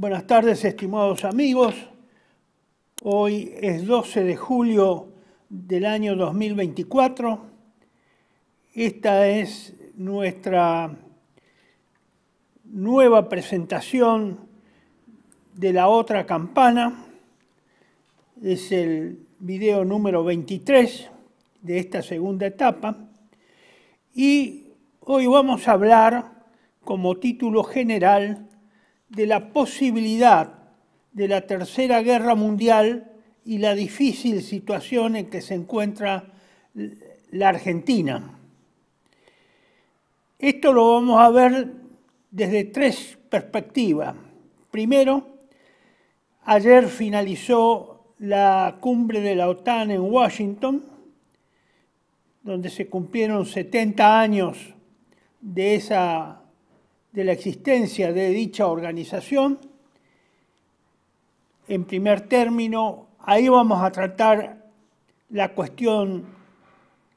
Buenas tardes, estimados amigos. Hoy es 12 de julio del año 2024. Esta es nuestra nueva presentación de la otra campana. Es el video número 23 de esta segunda etapa. Y hoy vamos a hablar como título general de la posibilidad de la Tercera Guerra Mundial y la difícil situación en que se encuentra la Argentina. Esto lo vamos a ver desde tres perspectivas. Primero, ayer finalizó la cumbre de la OTAN en Washington, donde se cumplieron 70 años de esa de la existencia de dicha organización. En primer término, ahí vamos a tratar la cuestión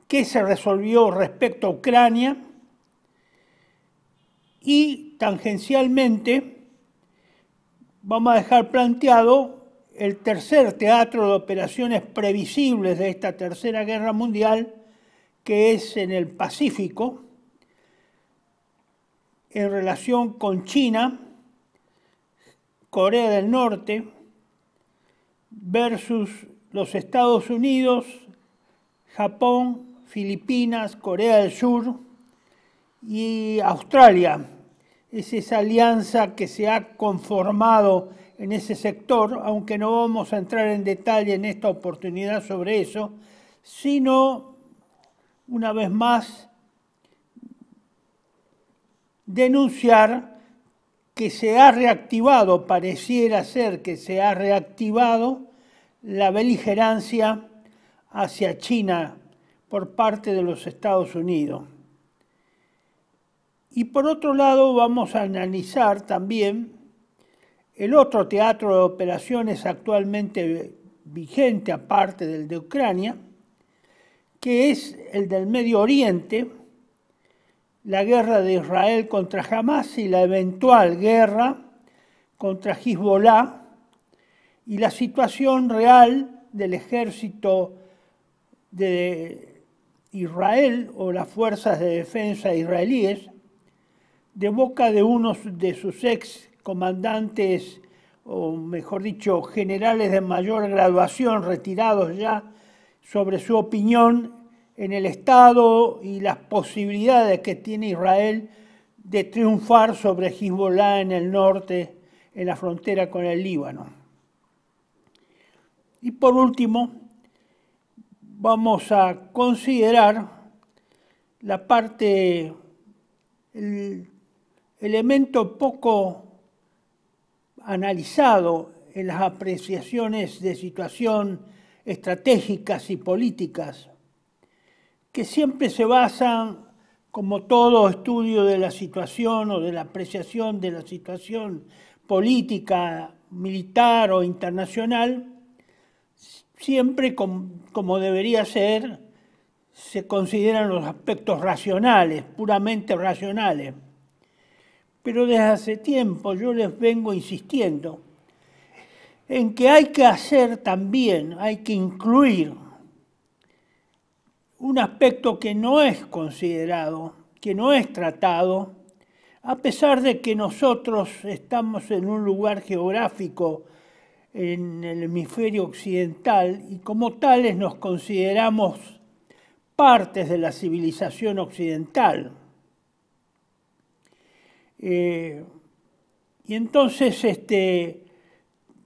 que se resolvió respecto a Ucrania y tangencialmente vamos a dejar planteado el tercer teatro de operaciones previsibles de esta tercera guerra mundial, que es en el Pacífico, en relación con China, Corea del Norte, versus los Estados Unidos, Japón, Filipinas, Corea del Sur y Australia. Es esa alianza que se ha conformado en ese sector, aunque no vamos a entrar en detalle en esta oportunidad sobre eso, sino, una vez más, denunciar que se ha reactivado, pareciera ser que se ha reactivado la beligerancia hacia China por parte de los Estados Unidos. Y por otro lado vamos a analizar también el otro teatro de operaciones actualmente vigente aparte del de Ucrania, que es el del Medio Oriente, la guerra de Israel contra Hamas y la eventual guerra contra Hezbollah y la situación real del ejército de Israel o las fuerzas de defensa israelíes de boca de uno de sus ex comandantes o mejor dicho generales de mayor graduación retirados ya sobre su opinión en el Estado y las posibilidades que tiene Israel de triunfar sobre Hezbollah en el norte, en la frontera con el Líbano. Y por último, vamos a considerar la parte, el elemento poco analizado en las apreciaciones de situación estratégicas y políticas que siempre se basan, como todo estudio de la situación o de la apreciación de la situación política, militar o internacional, siempre como debería ser, se consideran los aspectos racionales, puramente racionales. Pero desde hace tiempo yo les vengo insistiendo en que hay que hacer también, hay que incluir un aspecto que no es considerado, que no es tratado, a pesar de que nosotros estamos en un lugar geográfico en el hemisferio occidental y como tales nos consideramos partes de la civilización occidental. Eh, y entonces, este,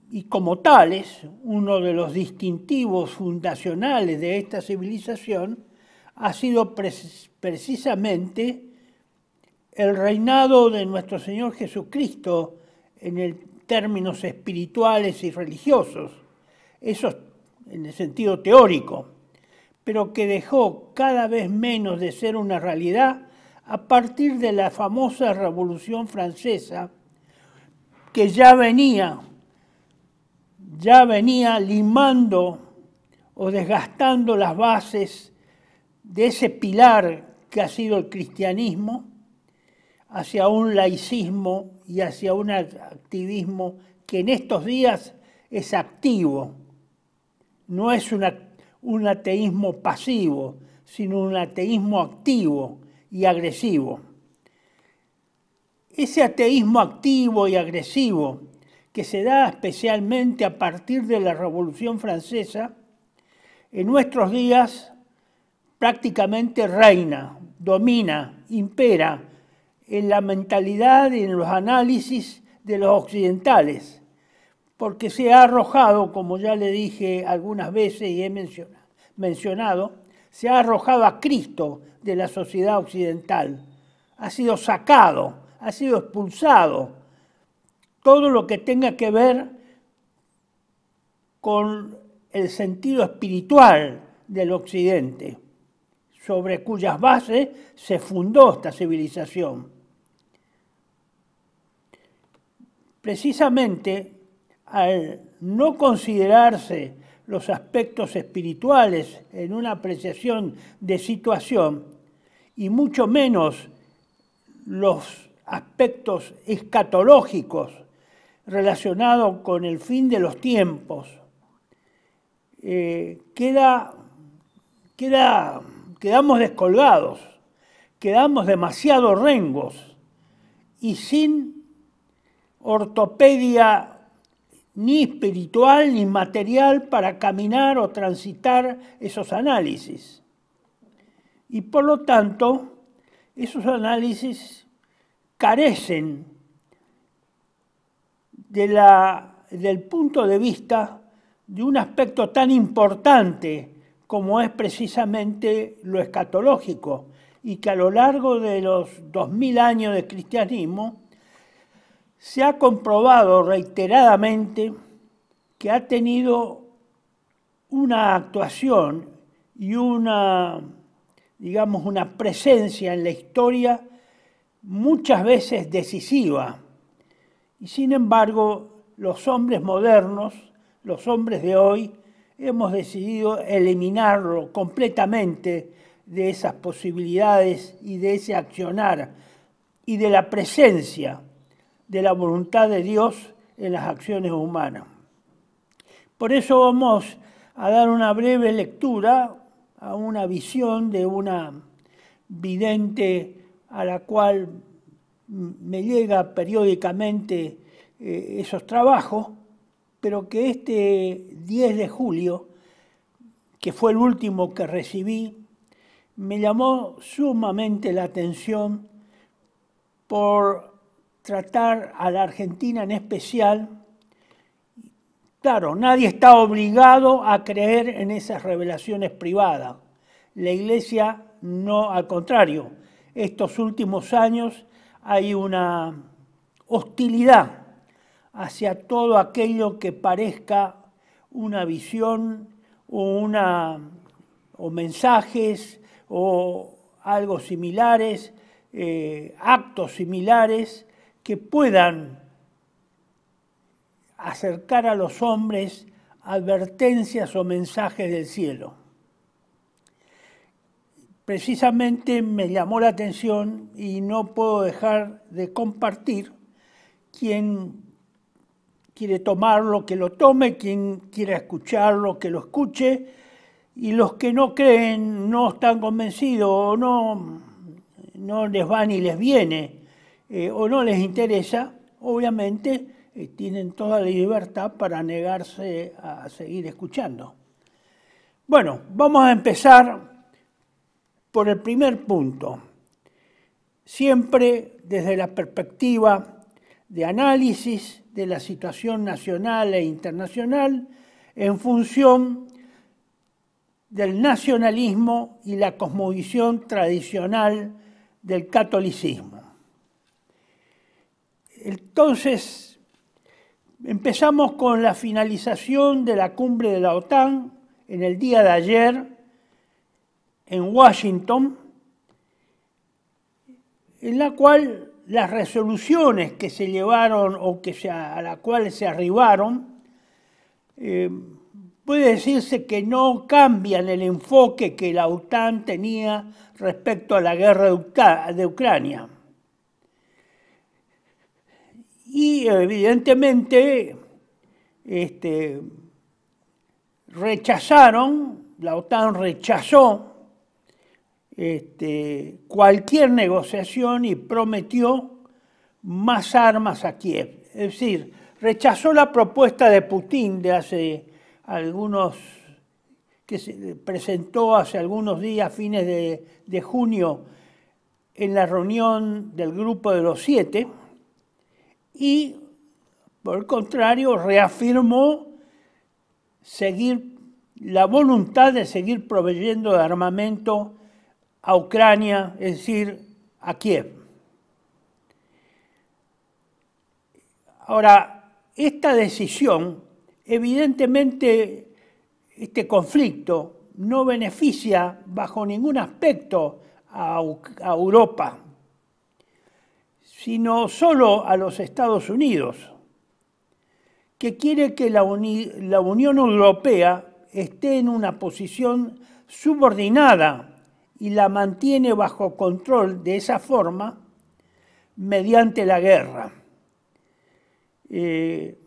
y como tales, uno de los distintivos fundacionales de esta civilización ha sido precisamente el reinado de nuestro Señor Jesucristo en términos espirituales y religiosos, eso en el sentido teórico, pero que dejó cada vez menos de ser una realidad a partir de la famosa Revolución Francesa, que ya venía, ya venía limando o desgastando las bases de ese pilar que ha sido el cristianismo hacia un laicismo y hacia un activismo que en estos días es activo, no es un ateísmo pasivo, sino un ateísmo activo y agresivo. Ese ateísmo activo y agresivo que se da especialmente a partir de la Revolución Francesa, en nuestros días prácticamente reina, domina, impera en la mentalidad y en los análisis de los occidentales, porque se ha arrojado, como ya le dije algunas veces y he mencionado, se ha arrojado a Cristo de la sociedad occidental, ha sido sacado, ha sido expulsado. Todo lo que tenga que ver con el sentido espiritual del occidente sobre cuyas bases se fundó esta civilización. Precisamente al no considerarse los aspectos espirituales en una apreciación de situación y mucho menos los aspectos escatológicos relacionados con el fin de los tiempos, eh, queda, queda quedamos descolgados, quedamos demasiado rengos y sin ortopedia ni espiritual ni material para caminar o transitar esos análisis. Y por lo tanto, esos análisis carecen del punto de vista de un aspecto tan importante como es precisamente lo escatológico, y que a lo largo de los 2000 años de cristianismo se ha comprobado reiteradamente que ha tenido una actuación y una, digamos, una presencia en la historia muchas veces decisiva. Y sin embargo, los hombres modernos, los hombres de hoy, hemos decidido eliminarlo completamente de esas posibilidades y de ese accionar y de la presencia de la voluntad de Dios en las acciones humanas. Por eso vamos a dar una breve lectura a una visión de una vidente a la cual me llega periódicamente eh, esos trabajos pero que este 10 de julio, que fue el último que recibí, me llamó sumamente la atención por tratar a la Argentina en especial. Claro, nadie está obligado a creer en esas revelaciones privadas. La Iglesia no, al contrario. Estos últimos años hay una hostilidad hacia todo aquello que parezca una visión o, una, o mensajes o algo similares, eh, actos similares que puedan acercar a los hombres advertencias o mensajes del cielo. Precisamente me llamó la atención y no puedo dejar de compartir quien quiere tomarlo, que lo tome, quien quiera escucharlo, que lo escuche, y los que no creen, no están convencidos o no, no les va ni les viene eh, o no les interesa, obviamente eh, tienen toda la libertad para negarse a seguir escuchando. Bueno, vamos a empezar por el primer punto, siempre desde la perspectiva de análisis de la situación nacional e internacional en función del nacionalismo y la cosmovisión tradicional del catolicismo. Entonces, empezamos con la finalización de la cumbre de la OTAN en el día de ayer en Washington, en la cual las resoluciones que se llevaron o que a las cuales se arribaron, eh, puede decirse que no cambian el enfoque que la OTAN tenía respecto a la guerra de Ucrania. Y evidentemente este, rechazaron, la OTAN rechazó este, cualquier negociación y prometió más armas a Kiev. Es decir, rechazó la propuesta de Putin de hace algunos, que se presentó hace algunos días, fines de, junio, en la reunión del grupo de los siete, y por el contrario reafirmó seguir la voluntad de seguir proveyendo de armamento a Ucrania, es decir, a Kiev. Ahora, esta decisión, evidentemente, este conflicto no beneficia bajo ningún aspecto a, Europa, sino solo a los Estados Unidos, que quiere que la Unión Europea esté en una posición subordinada y la mantiene bajo control de esa forma mediante la guerra. Eh,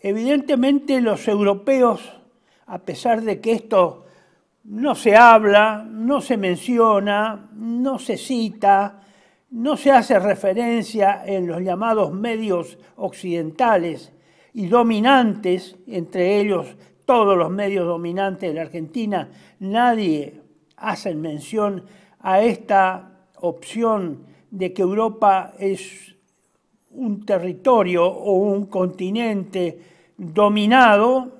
evidentemente los europeos, a pesar de que esto no se habla, no se menciona, no se cita, no se hace referencia en los llamados medios occidentales y dominantes, entre ellos todos los medios dominantes de la Argentina, nadie hacen mención a esta opción de que Europa es un territorio o un continente dominado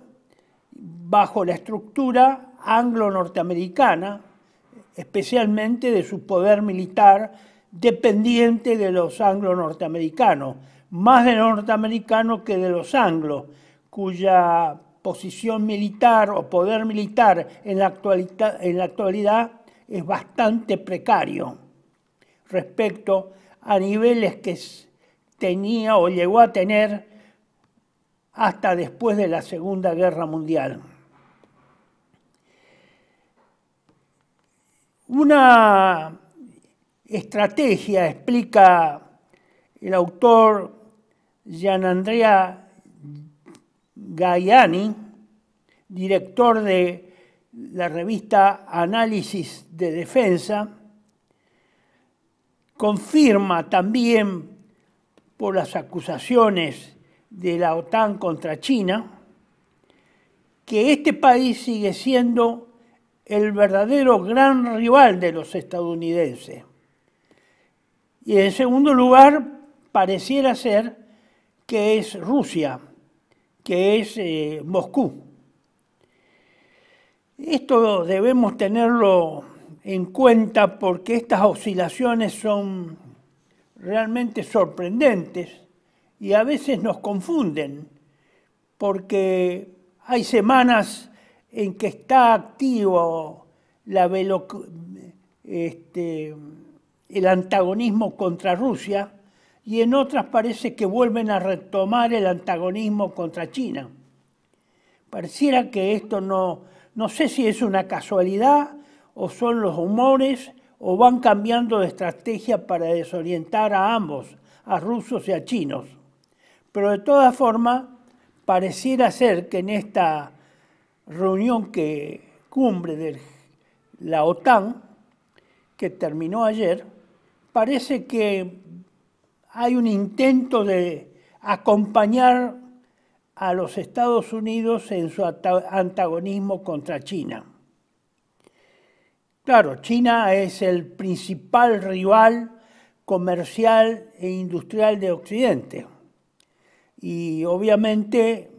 bajo la estructura anglo-norteamericana, especialmente de su poder militar dependiente de los anglo-norteamericanos, más de norteamericanos que de los anglos, cuya posición militar o poder militar en la, actualidad, en la actualidad es bastante precario respecto a niveles que tenía o llegó a tener hasta después de la Segunda Guerra Mundial. Una estrategia, explica el autor jean Andrea Gayani, director de la revista Análisis de Defensa, confirma también por las acusaciones de la OTAN contra China que este país sigue siendo el verdadero gran rival de los estadounidenses. Y en segundo lugar, pareciera ser que es Rusia que es eh, Moscú. Esto debemos tenerlo en cuenta porque estas oscilaciones son realmente sorprendentes y a veces nos confunden porque hay semanas en que está activo este, el antagonismo contra Rusia y en otras parece que vuelven a retomar el antagonismo contra China. Pareciera que esto no, no sé si es una casualidad o son los humores o van cambiando de estrategia para desorientar a ambos, a rusos y a chinos. Pero de todas formas, pareciera ser que en esta reunión que cumbre de la OTAN, que terminó ayer, parece que hay un intento de acompañar a los Estados Unidos en su antagonismo contra China. Claro, China es el principal rival comercial e industrial de Occidente. Y obviamente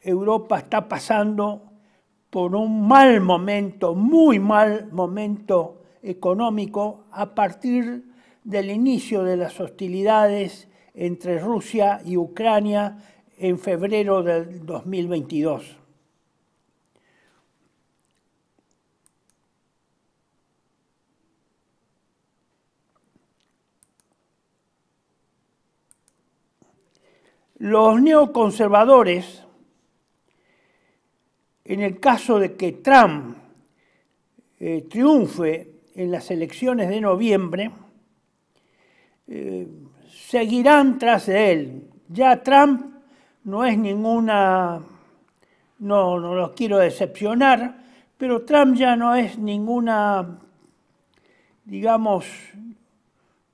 Europa está pasando por un mal momento, muy mal momento económico, a partir de del inicio de las hostilidades entre Rusia y Ucrania en febrero del 2022. Los neoconservadores, en el caso de que Trump eh, triunfe en las elecciones de noviembre, eh, seguirán tras de él. Ya Trump no es ninguna, no, no los quiero decepcionar, pero Trump ya no es ninguna, digamos,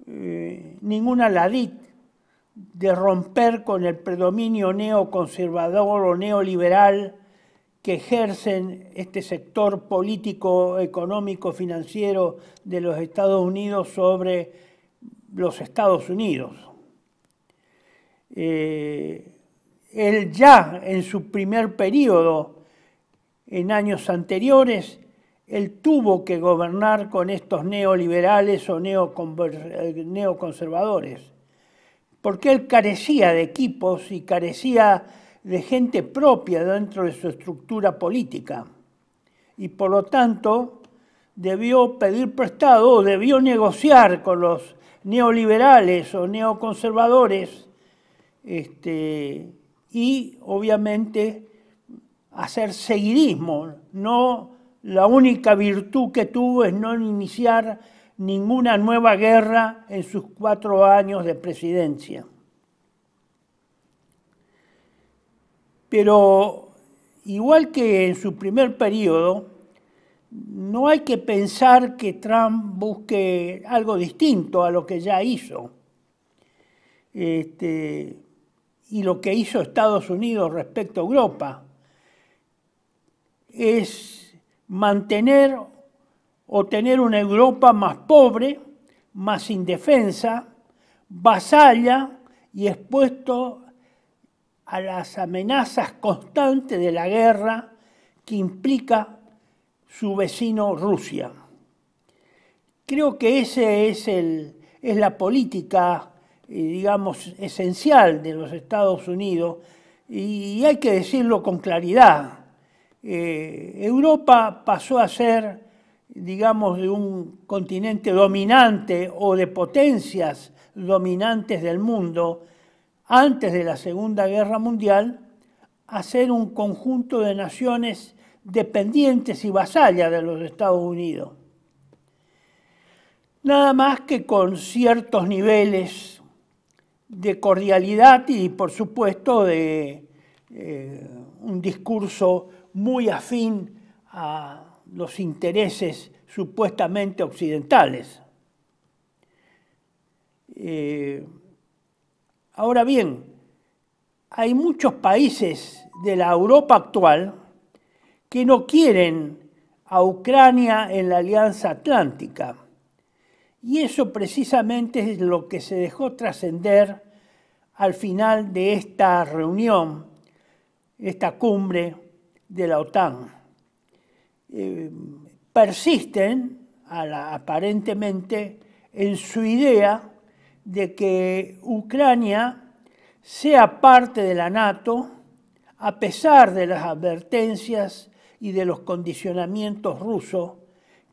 eh, ninguna ladita de romper con el predominio neoconservador o neoliberal que ejercen este sector político, económico, financiero de los Estados Unidos sobre los Estados Unidos. Eh, él ya en su primer periodo, en años anteriores, él tuvo que gobernar con estos neoliberales o eh, neoconservadores, porque él carecía de equipos y carecía de gente propia dentro de su estructura política. Y por lo tanto, debió pedir prestado o debió negociar con los neoliberales o neoconservadores este, y obviamente hacer seguidismo. No, la única virtud que tuvo es no iniciar ninguna nueva guerra en sus cuatro años de presidencia. Pero igual que en su primer periodo, no hay que pensar que Trump busque algo distinto a lo que ya hizo. Este, y lo que hizo Estados Unidos respecto a Europa es mantener o tener una Europa más pobre, más indefensa, vasalla y expuesto a las amenazas constantes de la guerra que implica su vecino Rusia. Creo que esa es es la política, eh, digamos, esencial de los Estados Unidos y hay que decirlo con claridad. Eh, Europa pasó a ser, digamos, de un continente dominante o de potencias dominantes del mundo antes de la Segunda Guerra Mundial a ser un conjunto de naciones dependientes y vasallas de los Estados Unidos. Nada más que con ciertos niveles de cordialidad y por supuesto de eh, un discurso muy afín a los intereses supuestamente occidentales. Eh, ahora bien, hay muchos países de la Europa actual que no quieren a Ucrania en la Alianza Atlántica. Y eso precisamente es lo que se dejó trascender al final de esta reunión, esta cumbre de la OTAN. Eh, persisten aparentemente en su idea de que Ucrania sea parte de la NATO a pesar de las advertencias y de los condicionamientos rusos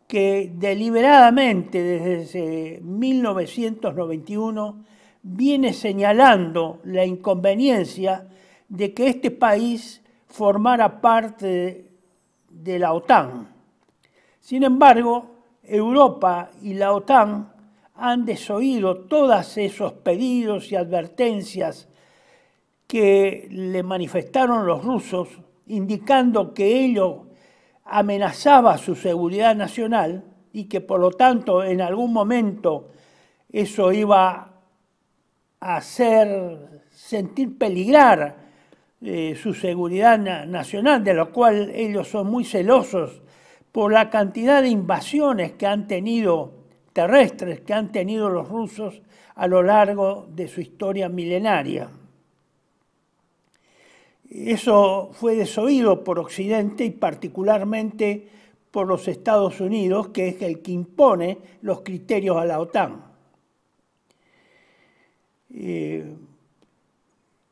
que deliberadamente desde 1991 viene señalando la inconveniencia de que este país formara parte de la OTAN. Sin embargo, Europa y la OTAN han desoído todos esos pedidos y advertencias que le manifestaron los rusos indicando que ello amenazaba su seguridad nacional y que por lo tanto en algún momento eso iba a hacer sentir peligrar eh, su seguridad nacional, de lo cual ellos son muy celosos por la cantidad de invasiones que han tenido terrestres, que han tenido los rusos a lo largo de su historia milenaria. Eso fue desoído por Occidente y particularmente por los Estados Unidos, que es el que impone los criterios a la OTAN. Eh,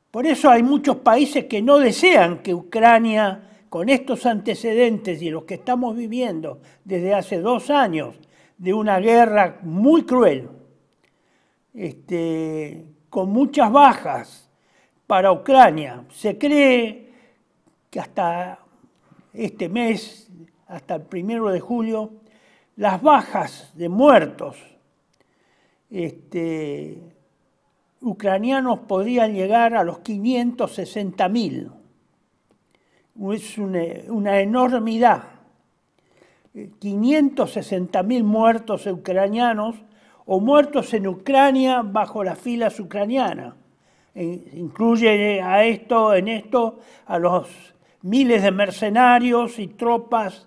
por eso hay muchos países que no desean que Ucrania, con estos antecedentes y los que estamos viviendo desde hace dos años, de una guerra muy cruel, este, con muchas bajas, para Ucrania. Se cree que hasta este mes, hasta el primero de julio, las bajas de muertos este, ucranianos podrían llegar a los 560.000. Es una, una enormidad. 560.000 muertos ucranianos o muertos en Ucrania bajo las filas ucranianas. E incluye a esto, en esto a los miles de mercenarios y tropas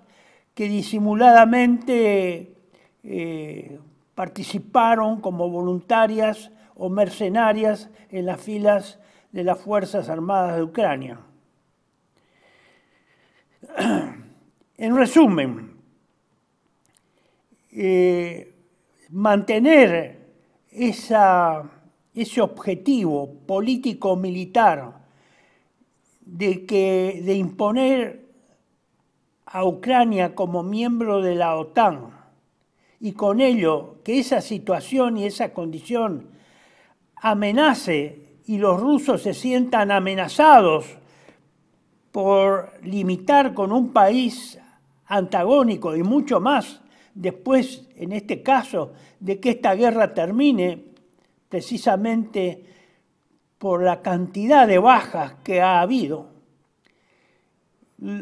que disimuladamente eh, participaron como voluntarias o mercenarias en las filas de las Fuerzas Armadas de Ucrania. En resumen, eh, mantener esa ese objetivo político-militar de, de imponer a Ucrania como miembro de la OTAN y con ello que esa situación y esa condición amenace y los rusos se sientan amenazados por limitar con un país antagónico y mucho más después, en este caso, de que esta guerra termine, precisamente por la cantidad de bajas que ha habido,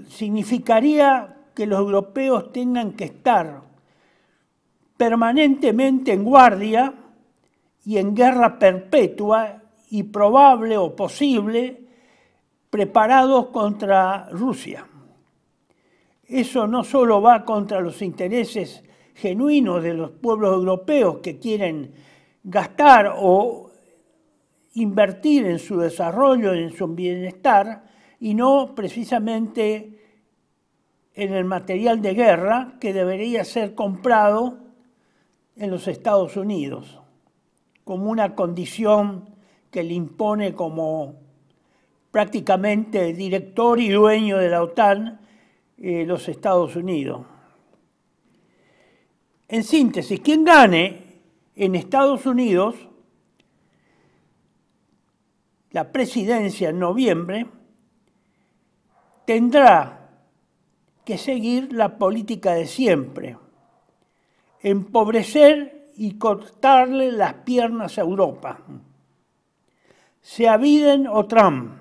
significaría que los europeos tengan que estar permanentemente en guardia y en guerra perpetua y probable o posible preparados contra Rusia. Eso no solo va contra los intereses genuinos de los pueblos europeos que quieren gastar o invertir en su desarrollo, en su bienestar, y no precisamente en el material de guerra que debería ser comprado en los Estados Unidos, como una condición que le impone como prácticamente director y dueño de la OTAN eh, los Estados Unidos. En síntesis, ¿Quién gane en Estados Unidos, la presidencia en noviembre tendrá que seguir la política de siempre, empobrecer y cortarle las piernas a Europa. Sea Biden o Trump,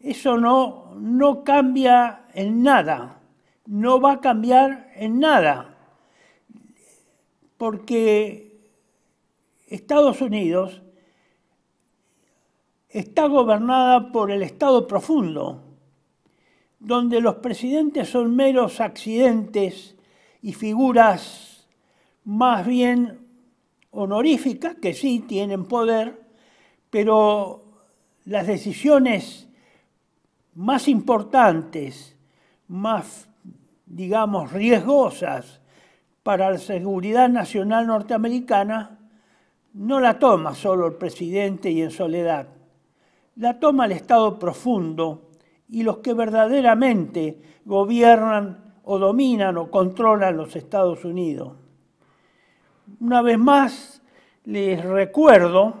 eso no, no cambia en nada, no va a cambiar en nada, porque Estados Unidos está gobernada por el Estado profundo, donde los presidentes son meros accidentes y figuras más bien honoríficas, que sí tienen poder, pero las decisiones más importantes, más, digamos, riesgosas para la seguridad nacional norteamericana, no la toma solo el presidente y en soledad, la toma el Estado profundo y los que verdaderamente gobiernan o dominan o controlan los Estados Unidos. Una vez más, les recuerdo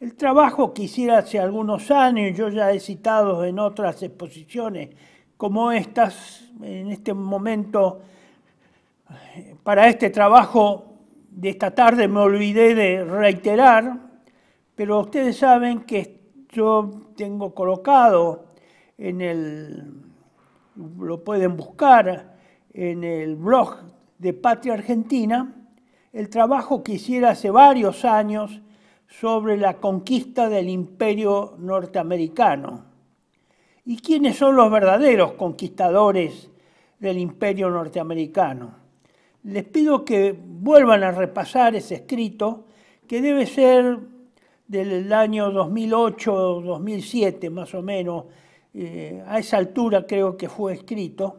el trabajo que hiciera hace algunos años, yo ya he citado en otras exposiciones como estas, en este momento, para este trabajo de esta tarde me olvidé de reiterar, pero ustedes saben que yo tengo colocado en el, lo pueden buscar en el blog de Patria Argentina, el trabajo que hiciera hace varios años sobre la conquista del imperio norteamericano. ¿Y quiénes son los verdaderos conquistadores del imperio norteamericano? les pido que vuelvan a repasar ese escrito, que debe ser del año 2008, 2007 más o menos, eh, a esa altura creo que fue escrito,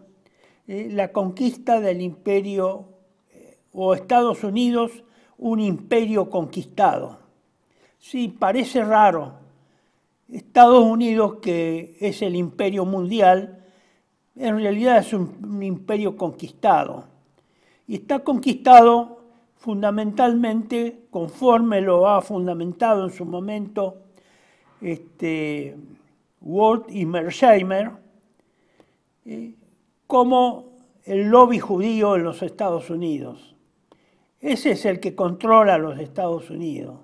eh, la conquista del imperio eh, o Estados Unidos, un imperio conquistado. Sí, parece raro. Estados Unidos, que es el imperio mundial, en realidad es un imperio conquistado y está conquistado fundamentalmente, conforme lo ha fundamentado en su momento este, Walt y Mersheimer, eh, como el lobby judío en los Estados Unidos. Ese es el que controla a los Estados Unidos.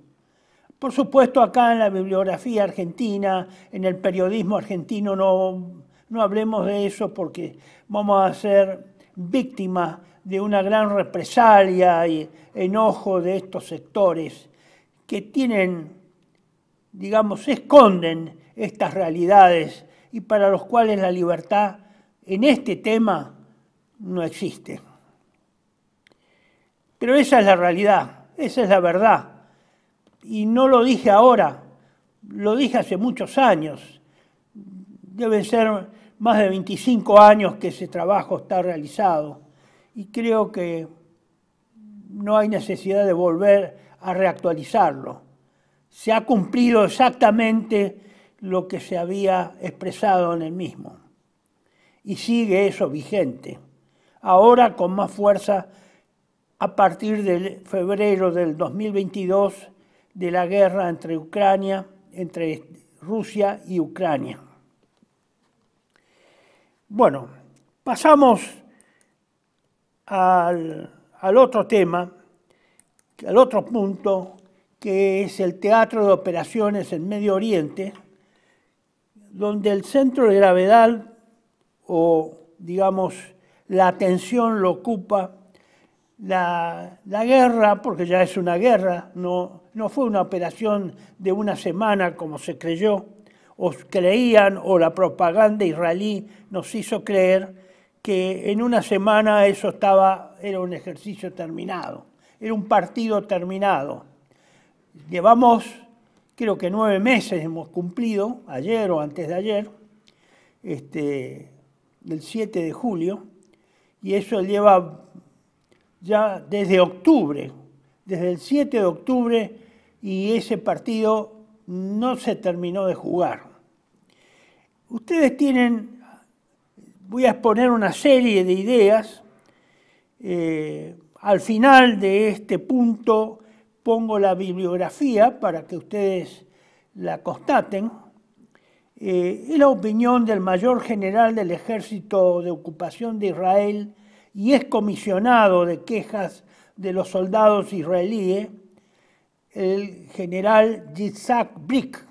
Por supuesto, acá en la bibliografía argentina, en el periodismo argentino, no, no hablemos de eso porque vamos a hacer víctima de una gran represalia y enojo de estos sectores que tienen, digamos, esconden estas realidades y para los cuales la libertad en este tema no existe. Pero esa es la realidad, esa es la verdad. Y no lo dije ahora, lo dije hace muchos años. Deben ser más de 25 años que ese trabajo está realizado y creo que no hay necesidad de volver a reactualizarlo. Se ha cumplido exactamente lo que se había expresado en el mismo y sigue eso vigente, ahora con más fuerza a partir del febrero del 2022 de la guerra entre Ucrania, entre Rusia y Ucrania. Bueno, pasamos al, otro tema, al otro punto, que es el teatro de operaciones en Medio Oriente, donde el centro de gravedad o, digamos, la atención lo ocupa la, la guerra, porque ya es una guerra, no, no fue una operación de una semana como se creyó, o creían, o la propaganda israelí nos hizo creer que en una semana eso estaba, era un ejercicio terminado, era un partido terminado. Llevamos, creo que nueve meses hemos cumplido, ayer o antes de ayer, este, el 7 de julio, y eso lleva ya desde octubre, desde el 7 de octubre, y ese partido no se terminó de jugar. Ustedes tienen, voy a exponer una serie de ideas. Eh, al final de este punto pongo la bibliografía para que ustedes la constaten. Eh, es la opinión del mayor general del ejército de ocupación de Israel y es comisionado de quejas de los soldados israelíes, el general Yitzhak Brick.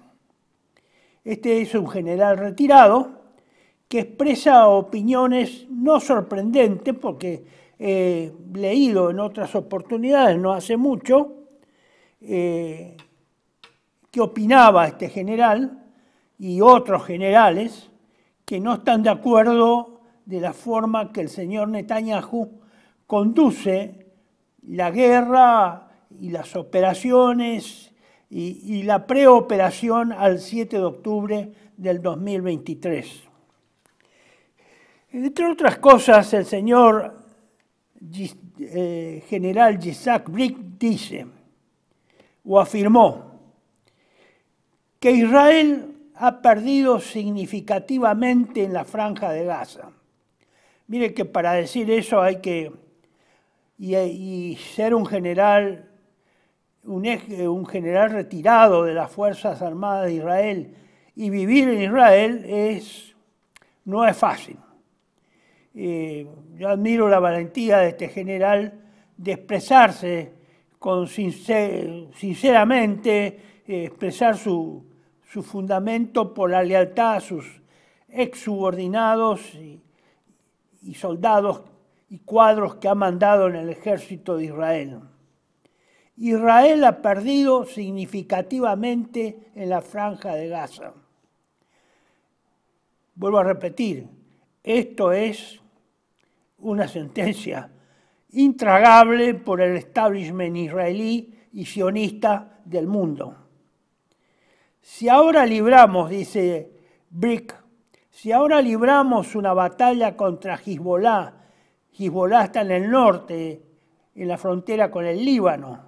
Este es un general retirado que expresa opiniones no sorprendentes, porque he eh, leído en otras oportunidades, no hace mucho, eh, que opinaba este general y otros generales que no están de acuerdo de la forma que el señor Netanyahu conduce la guerra y las operaciones y, la preoperación al 7 de octubre del 2023. Entre otras cosas, el señor eh, general Gisak Brick dice o afirmó que Israel ha perdido significativamente en la franja de Gaza. Mire que para decir eso hay que y ser un general un, general retirado de las Fuerzas Armadas de Israel y vivir en Israel es, no es fácil. Eh, yo admiro la valentía de este general de expresarse con sinceramente, eh, expresar su, fundamento por la lealtad a sus ex subordinados y soldados y cuadros que ha mandado en el ejército de Israel. Israel ha perdido significativamente en la franja de Gaza. Vuelvo a repetir, esto es una sentencia intragable por el establishment israelí y sionista del mundo. Si ahora libramos, dice Brick, si ahora libramos una batalla contra Hezbollah, Hezbollah está en el norte, en la frontera con el Líbano,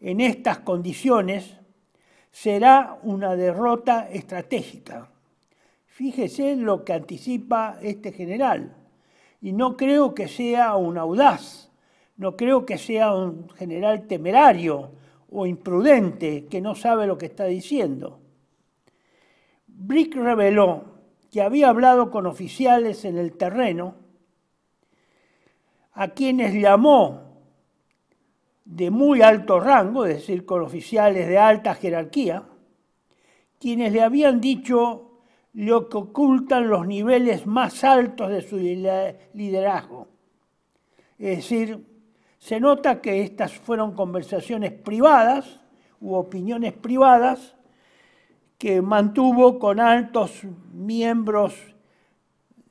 en estas condiciones será una derrota estratégica. Fíjese lo que anticipa este general. Y no creo que sea un audaz, no creo que sea un general temerario o imprudente que no sabe lo que está diciendo. Brick reveló que había hablado con oficiales en el terreno a quienes llamó de muy alto rango, es decir, con oficiales de alta jerarquía, quienes le habían dicho lo que ocultan los niveles más altos de su liderazgo. Es decir, se nota que estas fueron conversaciones privadas u opiniones privadas que mantuvo con altos miembros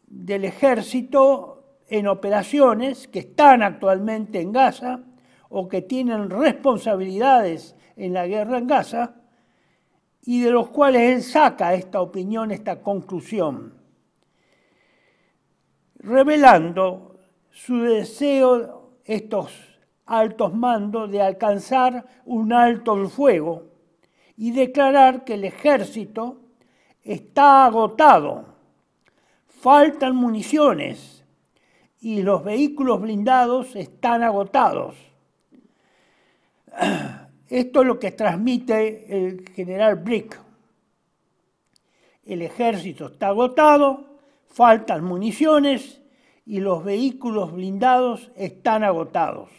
del ejército en operaciones que están actualmente en Gaza o que tienen responsabilidades en la guerra en Gaza, y de los cuales él saca esta opinión, esta conclusión, revelando su deseo, estos altos mandos, de alcanzar un alto el fuego y declarar que el ejército está agotado, faltan municiones y los vehículos blindados están agotados Esto es lo que transmite el general Brick. El ejército está agotado, faltan municiones y los vehículos blindados están agotados.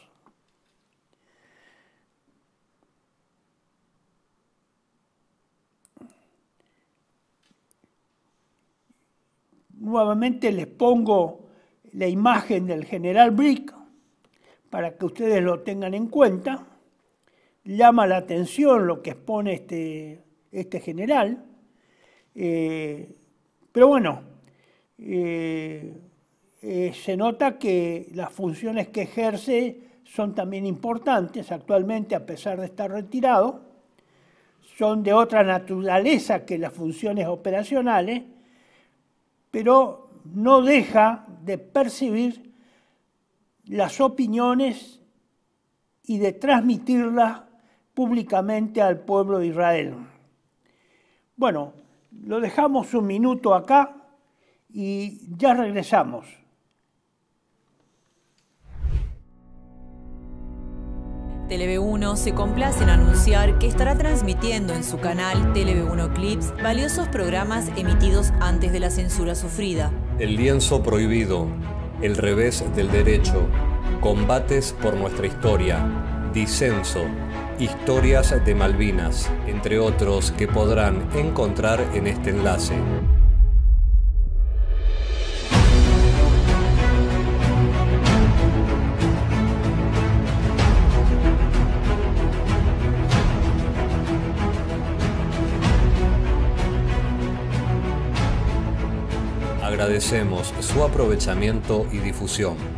Nuevamente les pongo la imagen del general Brick para que ustedes lo tengan en cuenta llama la atención lo que expone este, este general. Eh, pero bueno, eh, eh, se nota que las funciones que ejerce son también importantes actualmente, a pesar de estar retirado, son de otra naturaleza que las funciones operacionales, pero no deja de percibir las opiniones y de transmitirlas públicamente al pueblo de Israel. Bueno, lo dejamos un minuto acá y ya regresamos. tv 1 se complace en anunciar que estará transmitiendo en su canal tv 1 Clips valiosos programas emitidos antes de la censura sufrida. El lienzo prohibido, el revés del derecho, combates por nuestra historia, disenso, Historias de Malvinas, entre otros que podrán encontrar en este enlace. Agradecemos su aprovechamiento y difusión.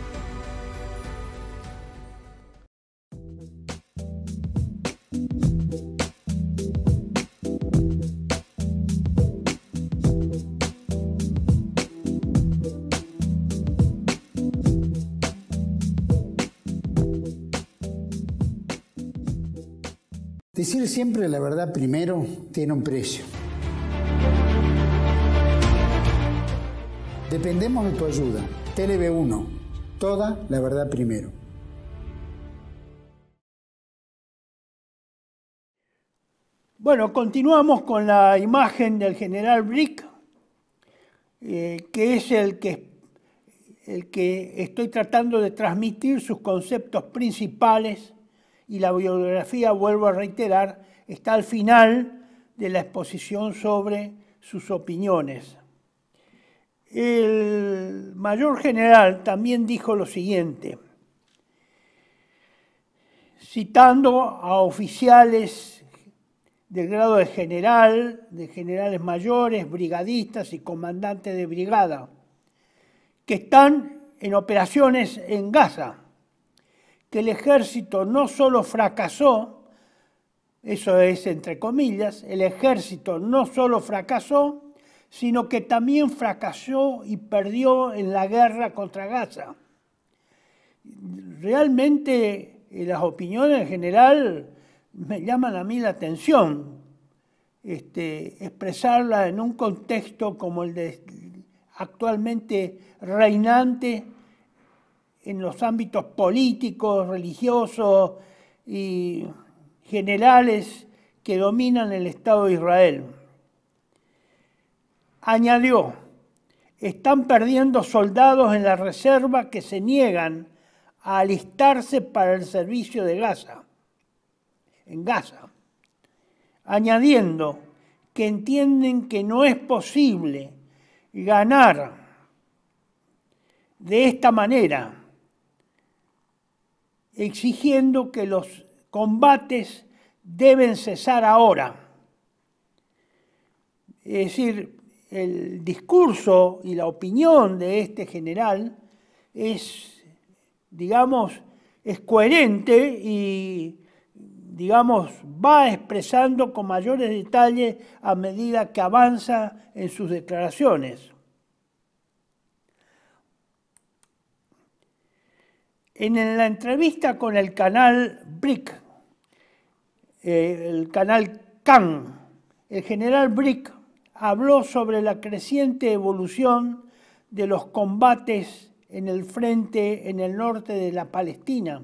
siempre la verdad primero tiene un precio. Dependemos de tu ayuda. TLB1. Toda la verdad primero. Bueno, continuamos con la imagen del general Brick, eh, que es el que, el que estoy tratando de transmitir sus conceptos principales y la biografía, vuelvo a reiterar, está al final de la exposición sobre sus opiniones. El mayor general también dijo lo siguiente, citando a oficiales del grado de general, de generales mayores, brigadistas y comandantes de brigada, que están en operaciones en Gaza que el ejército no solo fracasó, eso es entre comillas, el ejército no solo fracasó, sino que también fracasó y perdió en la guerra contra Gaza. Realmente eh, las opiniones en general me llaman a mí la atención, este, expresarla en un contexto como el actualmente reinante en los ámbitos políticos, religiosos y generales que dominan el Estado de Israel. Añadió, están perdiendo soldados en la reserva que se niegan a alistarse para el servicio de Gaza, en Gaza, añadiendo que entienden que no es posible ganar de esta manera exigiendo que los combates deben cesar ahora. Es decir, el discurso y la opinión de este general es, digamos, es coherente y, digamos, va expresando con mayores detalles a medida que avanza en sus declaraciones. En la entrevista con el canal BRIC, eh, el canal CAN, el general BRIC habló sobre la creciente evolución de los combates en el frente en el norte de la Palestina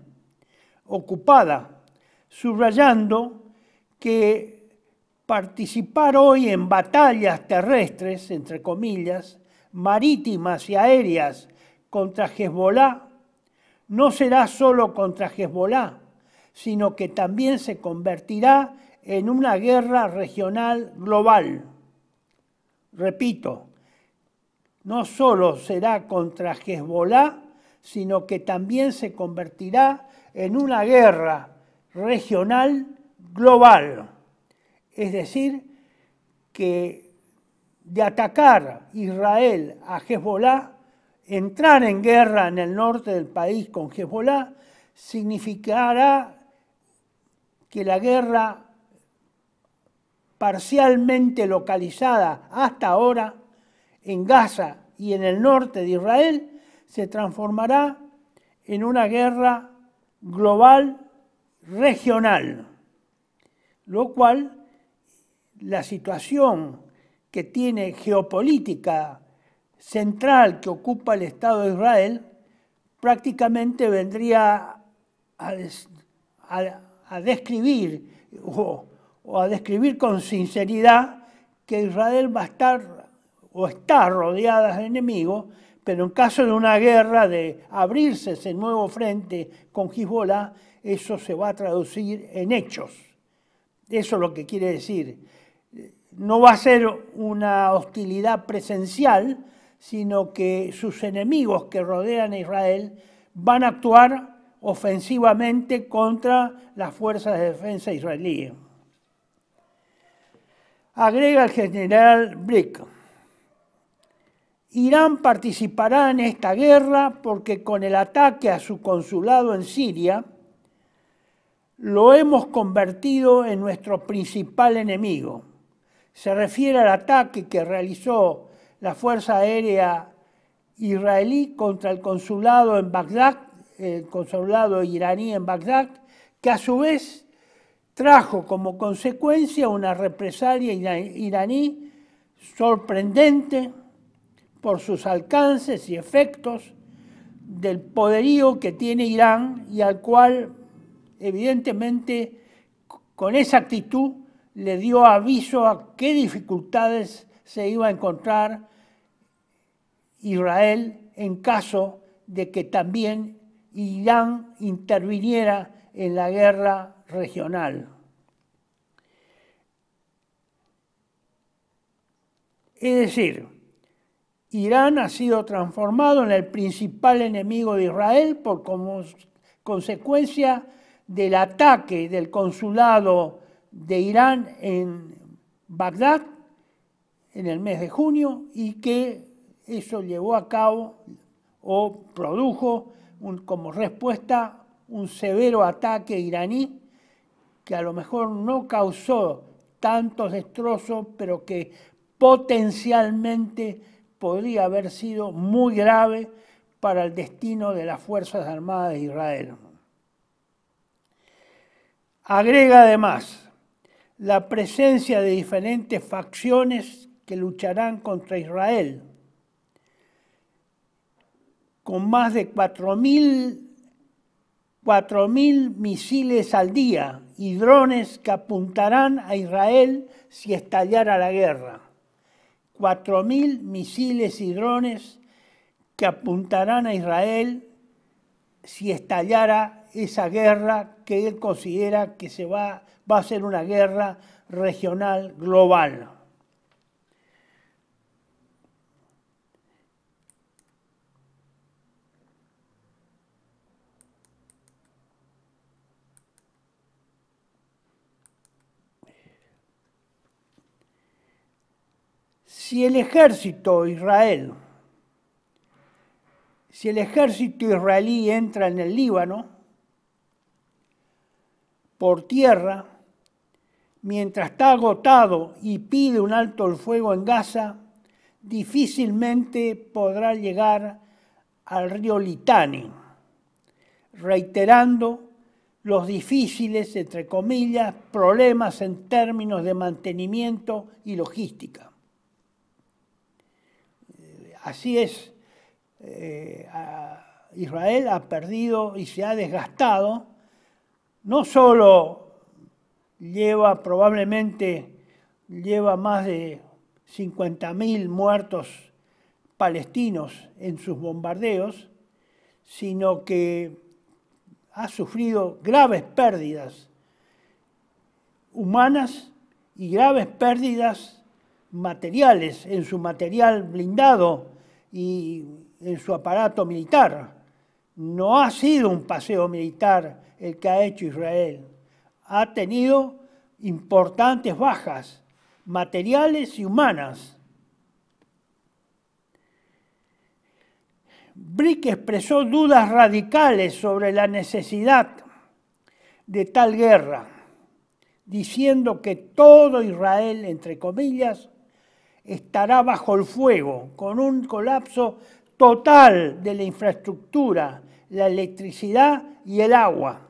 ocupada, subrayando que participar hoy en batallas terrestres, entre comillas, marítimas y aéreas contra Hezbollah no será solo contra Hezbollah, sino que también se convertirá en una guerra regional global. Repito, no solo será contra Hezbollah, sino que también se convertirá en una guerra regional global. Es decir, que de atacar Israel a Hezbollah entrar en guerra en el norte del país con Hezbollah significará que la guerra parcialmente localizada hasta ahora en Gaza y en el norte de Israel se transformará en una guerra global regional, lo cual la situación que tiene geopolítica central que ocupa el Estado de Israel prácticamente vendría a, describir o, o, a describir con sinceridad que Israel va a estar o está rodeada de enemigos, pero en caso de una guerra, de abrirse ese nuevo frente con Hezbollah, eso se va a traducir en hechos. Eso es lo que quiere decir. No va a ser una hostilidad presencial, sino que sus enemigos que rodean a Israel van a actuar ofensivamente contra las fuerzas de defensa israelíes. Agrega el general Brick. Irán participará en esta guerra porque con el ataque a su consulado en Siria lo hemos convertido en nuestro principal enemigo. Se refiere al ataque que realizó la Fuerza Aérea israelí contra el consulado en Bagdad, el consulado iraní en Bagdad, que a su vez trajo como consecuencia una represalia iraní sorprendente por sus alcances y efectos del poderío que tiene Irán y al cual evidentemente con esa actitud le dio aviso a qué dificultades se iba a encontrar Israel en caso de que también Irán interviniera en la guerra regional. Es decir, Irán ha sido transformado en el principal enemigo de Israel por como consecuencia del ataque del consulado de Irán en Bagdad en el mes de junio y que eso llevó a cabo o produjo como respuesta un severo ataque iraní que a lo mejor no causó tantos destrozos, pero que potencialmente podría haber sido muy grave para el destino de las Fuerzas Armadas de Israel. Agrega además la presencia de diferentes facciones que lucharán contra Israel, con más de 4.000 misiles al día y drones que apuntarán a Israel si estallara la guerra. 4.000 misiles y drones que apuntarán a Israel si estallara esa guerra que él considera que se va a ser una guerra regional global. si el ejército israelí entra en el Líbano por tierra, mientras está agotado y pide un alto el fuego en Gaza, difícilmente podrá llegar al río Litani, reiterando los difíciles, entre comillas, problemas en términos de mantenimiento y logística. Así es, eh, Israel ha perdido y se ha desgastado, no solo lleva probablemente lleva más de 50.000 muertos palestinos en sus bombardeos, sino que ha sufrido graves pérdidas humanas y graves pérdidas materiales en su material blindado y en su aparato militar. No ha sido un paseo militar el que ha hecho Israel. Ha tenido importantes bajas materiales y humanas. Brick expresó dudas radicales sobre la necesidad de tal guerra, diciendo que todo Israel, entre comillas, estará bajo el fuego, con un colapso total de la infraestructura, la electricidad y el agua.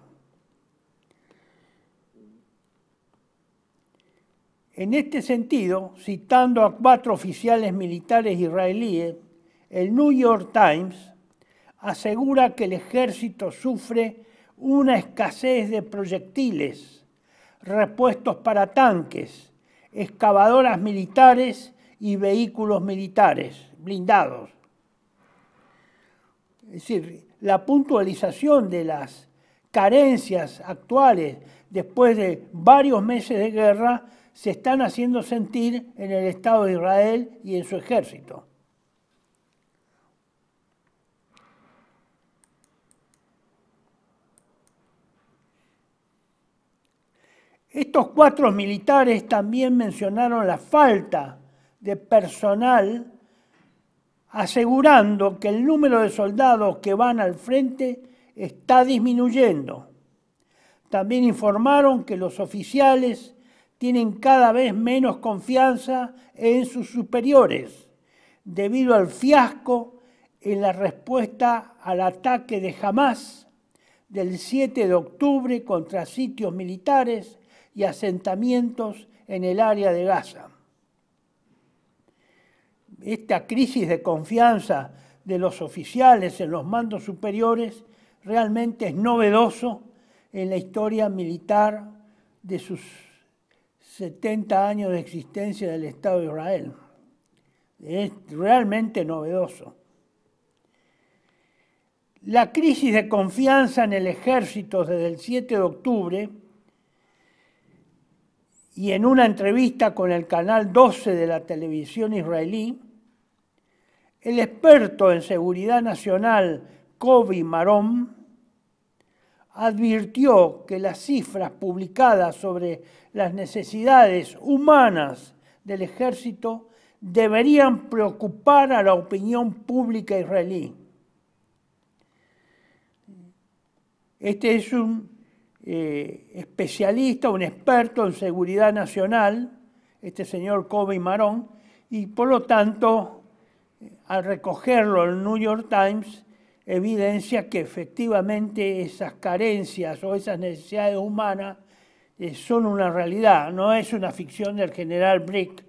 En este sentido, citando a cuatro oficiales militares israelíes, el New York Times asegura que el ejército sufre una escasez de proyectiles, repuestos para tanques, excavadoras militares y vehículos militares blindados. Es decir, la puntualización de las carencias actuales después de varios meses de guerra se están haciendo sentir en el Estado de Israel y en su ejército. Estos cuatro militares también mencionaron la falta de personal asegurando que el número de soldados que van al frente está disminuyendo. También informaron que los oficiales tienen cada vez menos confianza en sus superiores debido al fiasco en la respuesta al ataque de Hamas del 7 de octubre contra sitios militares y asentamientos en el área de Gaza esta crisis de confianza de los oficiales en los mandos superiores realmente es novedoso en la historia militar de sus 70 años de existencia del Estado de Israel. Es realmente novedoso. La crisis de confianza en el ejército desde el 7 de octubre y en una entrevista con el canal 12 de la televisión israelí, el experto en seguridad nacional Kobe Marón advirtió que las cifras publicadas sobre las necesidades humanas del ejército deberían preocupar a la opinión pública israelí. Este es un eh, especialista, un experto en seguridad nacional, este señor Kobe Marón, y por lo tanto al recogerlo el New York Times, evidencia que efectivamente esas carencias o esas necesidades humanas eh, son una realidad, no es una ficción del general Brick.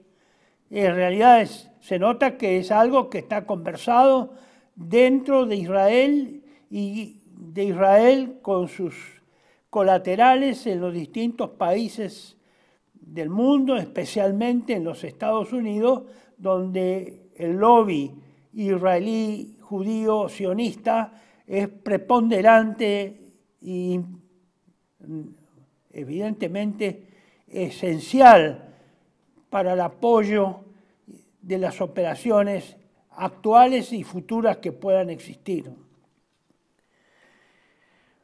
En realidad se nota que es algo que está conversado dentro de Israel y de Israel con sus colaterales en los distintos países del mundo, especialmente en los Estados Unidos, donde el lobby israelí, judío, sionista, es preponderante y mm, evidentemente esencial para el apoyo de las operaciones actuales y futuras que puedan existir.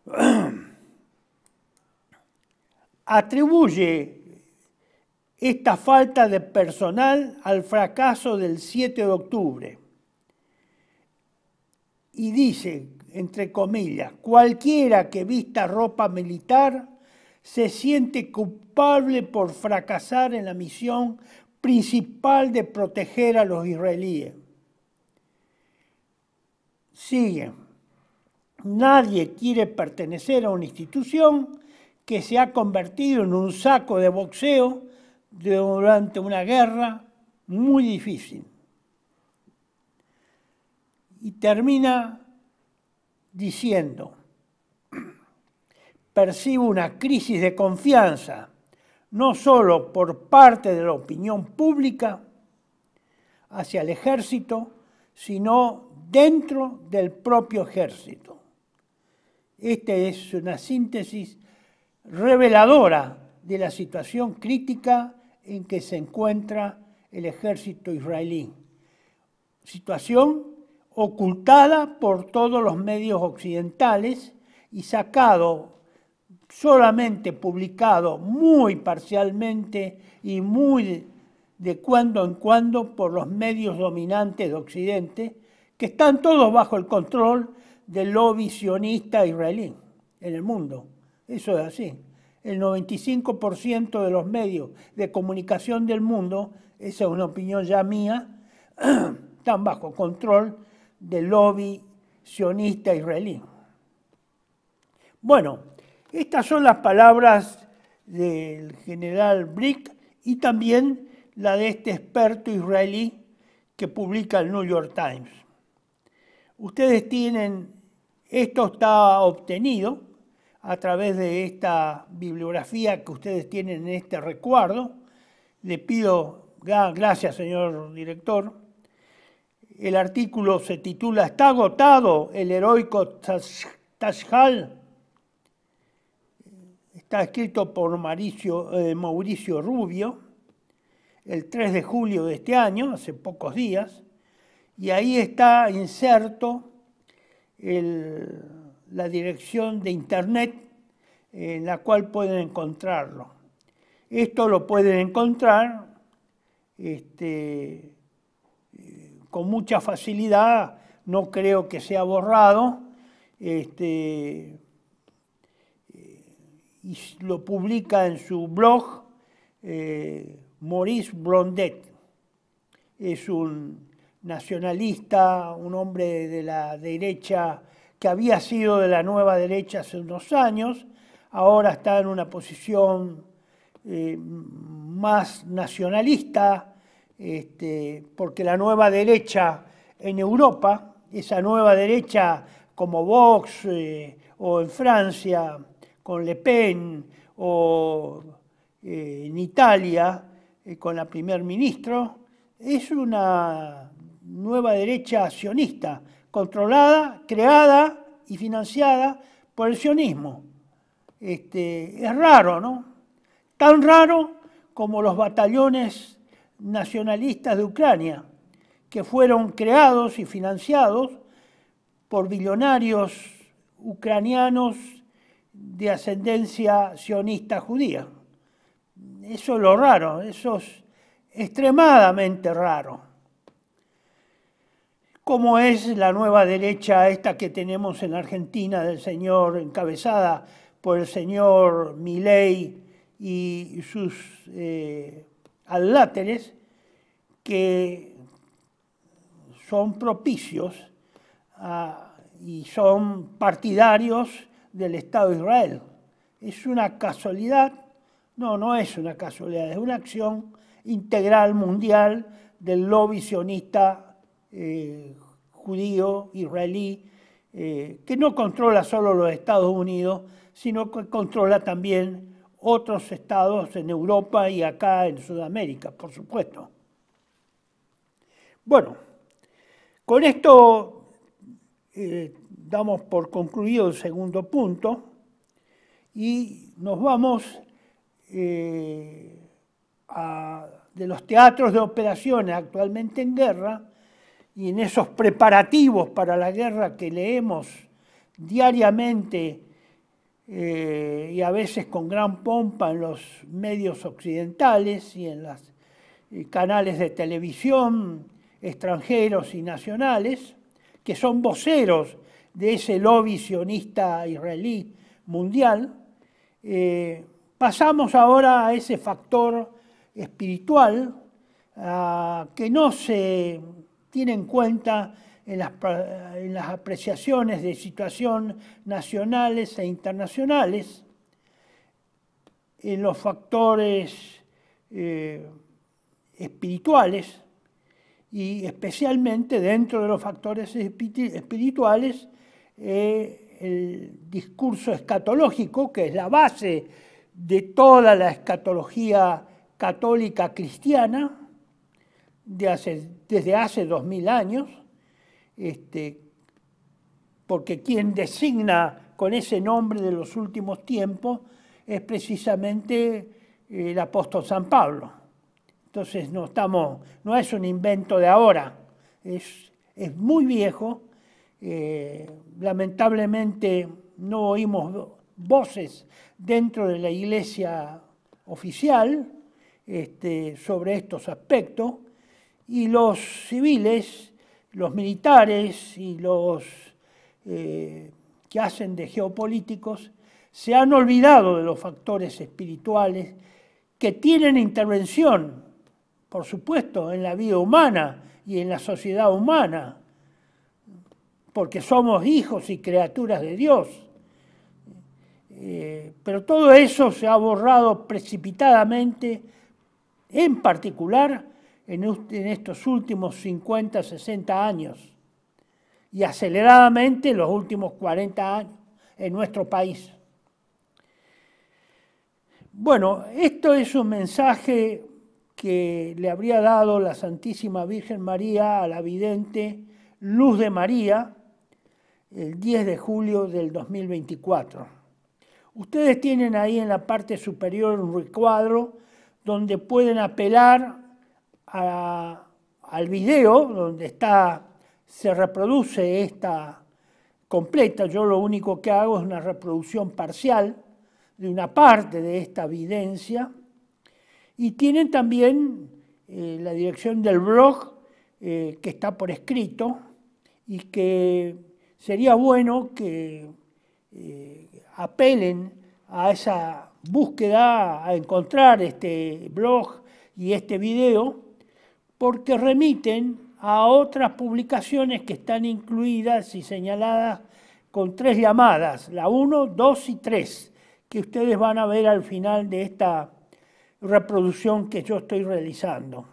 Atribuye esta falta de personal al fracaso del 7 de octubre y dice, entre comillas, cualquiera que vista ropa militar se siente culpable por fracasar en la misión principal de proteger a los israelíes. Sigue, nadie quiere pertenecer a una institución que se ha convertido en un saco de boxeo durante una guerra muy difícil y termina diciendo, percibo una crisis de confianza, no solo por parte de la opinión pública hacia el ejército, sino dentro del propio ejército. Esta es una síntesis reveladora de la situación crítica en que se encuentra el ejército israelí. Situación ocultada por todos los medios occidentales y sacado solamente publicado muy parcialmente y muy de cuando en cuando por los medios dominantes de Occidente, que están todos bajo el control del lobby sionista israelí en el mundo. Eso es así. El 95% de los medios de comunicación del mundo, esa es una opinión ya mía, están bajo control del lobby sionista israelí. Bueno, estas son las palabras del general Brick y también la de este experto israelí que publica el New York Times. Ustedes tienen, esto está obtenido a través de esta bibliografía que ustedes tienen en este recuerdo. Le pido, gracias señor director, el artículo se titula Está agotado el heroico Tashal". Está escrito por eh, Mauricio, Rubio el 3 de julio de este año, hace pocos días, y ahí está inserto la dirección de internet en la cual pueden encontrarlo. Esto lo pueden encontrar este, con mucha facilidad, no creo que sea borrado. Este, eh, y lo publica en su blog eh, Maurice Blondet. Es un nacionalista, un hombre de la derecha que había sido de la nueva derecha hace unos años, ahora está en una posición eh, más nacionalista, este, porque la nueva derecha en Europa, esa nueva derecha como Vox eh, o en Francia con Le Pen o eh, en Italia eh, con la primer ministro, es una nueva derecha sionista, controlada, creada y financiada por el sionismo. Este, es raro, ¿no? Tan raro como los batallones nacionalistas de Ucrania, que fueron creados y financiados por billonarios ucranianos de ascendencia sionista judía. Eso es lo raro, eso es extremadamente raro. Como es la nueva derecha esta que tenemos en Argentina del señor encabezada por el señor Milei y sus eh, láteres, que son propicios ah, y son partidarios del Estado de Israel. Es una casualidad, no, no es una casualidad, es una acción integral mundial del lobby sionista eh, judío israelí eh, que no controla solo los Estados Unidos, sino que controla también otros estados en Europa y acá en Sudamérica, por supuesto. Bueno, con esto eh, damos por concluido el segundo punto y nos vamos eh, de los teatros de operaciones actualmente en guerra y en esos preparativos para la guerra que leemos diariamente eh, y a veces con gran pompa en los medios occidentales y en los eh, canales de televisión extranjeros y nacionales, que son voceros de ese lobby sionista israelí mundial, eh, pasamos ahora a ese factor espiritual que no se tiene en cuenta en las, apreciaciones de situación nacionales e internacionales, en los factores eh, espirituales y especialmente dentro de los factores espirituales eh, el discurso escatológico, que es la base de toda la escatología católica cristiana de hace, desde hace dos mil años, este, porque quien designa con ese nombre de los últimos tiempos es precisamente eh, el apóstol San Pablo. Entonces no estamos, no es un invento de ahora, es, es muy viejo. Eh, lamentablemente no oímos voces dentro de la iglesia oficial este, sobre estos aspectos y los civiles los militares y los eh, que hacen de geopolíticos se han olvidado de los factores espirituales que tienen intervención, por supuesto, en la vida humana y en la sociedad humana, porque somos hijos y criaturas de Dios. Eh, pero todo eso se ha borrado precipitadamente, en particular en, estos últimos 50, 60 años y aceleradamente los últimos 40 años en nuestro país. Bueno, esto es un mensaje que le habría dado la Santísima Virgen María a la vidente Luz de María el 10 de julio del 2024. Ustedes tienen ahí en la parte superior un recuadro donde pueden apelar al video donde está, se reproduce esta completa, yo lo único que hago es una reproducción parcial de una parte de esta evidencia, y tienen también eh, la dirección del blog eh, que está por escrito y que sería bueno que eh, apelen a esa búsqueda, a encontrar este blog y este video porque remiten a otras publicaciones que están incluidas y señaladas con tres llamadas, la 1, 2 y 3, que ustedes van a ver al final de esta reproducción que yo estoy realizando,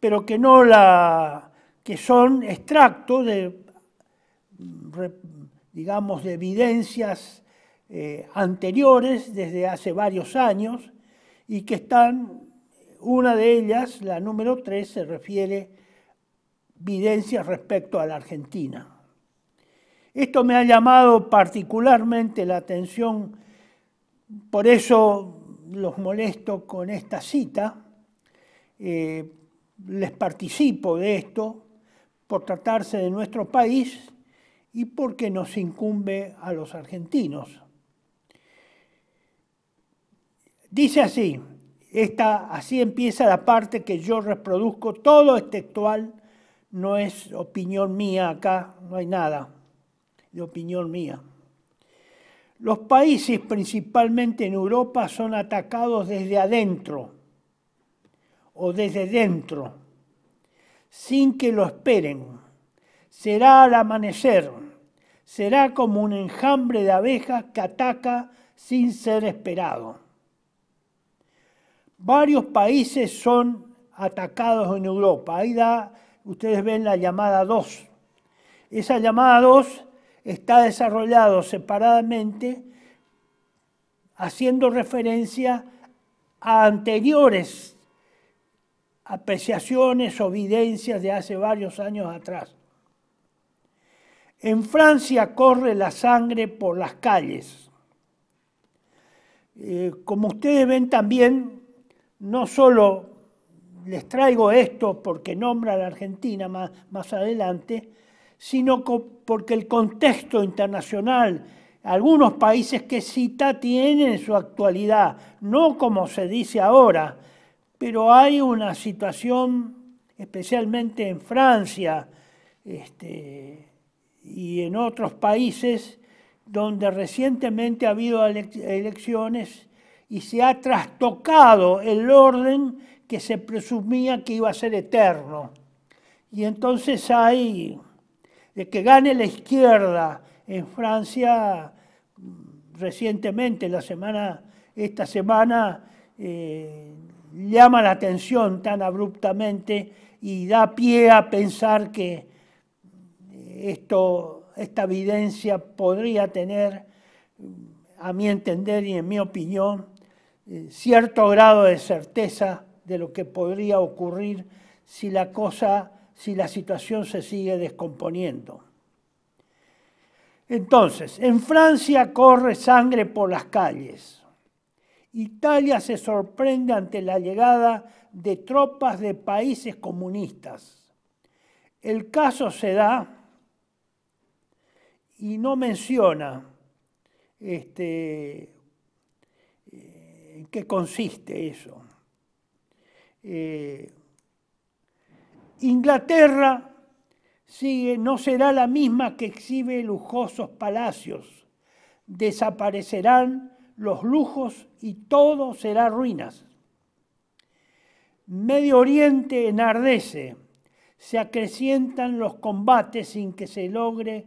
pero que no la que son extractos de digamos de evidencias eh, anteriores desde hace varios años y que están una de ellas, la número tres, se refiere a evidencias respecto a la Argentina. Esto me ha llamado particularmente la atención, por eso los molesto con esta cita, eh, les participo de esto por tratarse de nuestro país y porque nos incumbe a los argentinos. Dice así, esta, así empieza la parte que yo reproduzco, todo es textual, no es opinión mía acá, no hay nada de opinión mía. Los países, principalmente en Europa, son atacados desde adentro o desde dentro, sin que lo esperen. Será al amanecer, será como un enjambre de abejas que ataca sin ser esperado. Varios países son atacados en Europa. Ahí da, ustedes ven la llamada 2. Esa llamada 2 está desarrollada separadamente haciendo referencia a anteriores apreciaciones o evidencias de hace varios años atrás. En Francia corre la sangre por las calles. Eh, como ustedes ven también, no solo les traigo esto porque nombra a la Argentina más, adelante, sino porque el contexto internacional, algunos países que cita tienen su actualidad, no como se dice ahora, pero hay una situación, especialmente en Francia este, y en otros países, donde recientemente ha habido elecciones y se ha trastocado el orden que se presumía que iba a ser eterno. Y entonces hay, de que gane la izquierda en Francia mm, recientemente, la semana, esta semana, eh, llama la atención tan abruptamente y da pie a pensar que eh, esto, esta evidencia podría tener, mm, a mi entender y en mi opinión, eh, cierto grado de certeza de lo que podría ocurrir si la cosa, si la situación se sigue descomponiendo. Entonces, en Francia corre sangre por las calles. Italia se sorprende ante la llegada de tropas de países comunistas. El caso se da y no menciona este, ¿En qué consiste eso? Eh, Inglaterra sigue, no será la misma que exhibe lujosos palacios. Desaparecerán los lujos y todo será ruinas. Medio Oriente enardece, se acrecientan los combates sin que se, logre,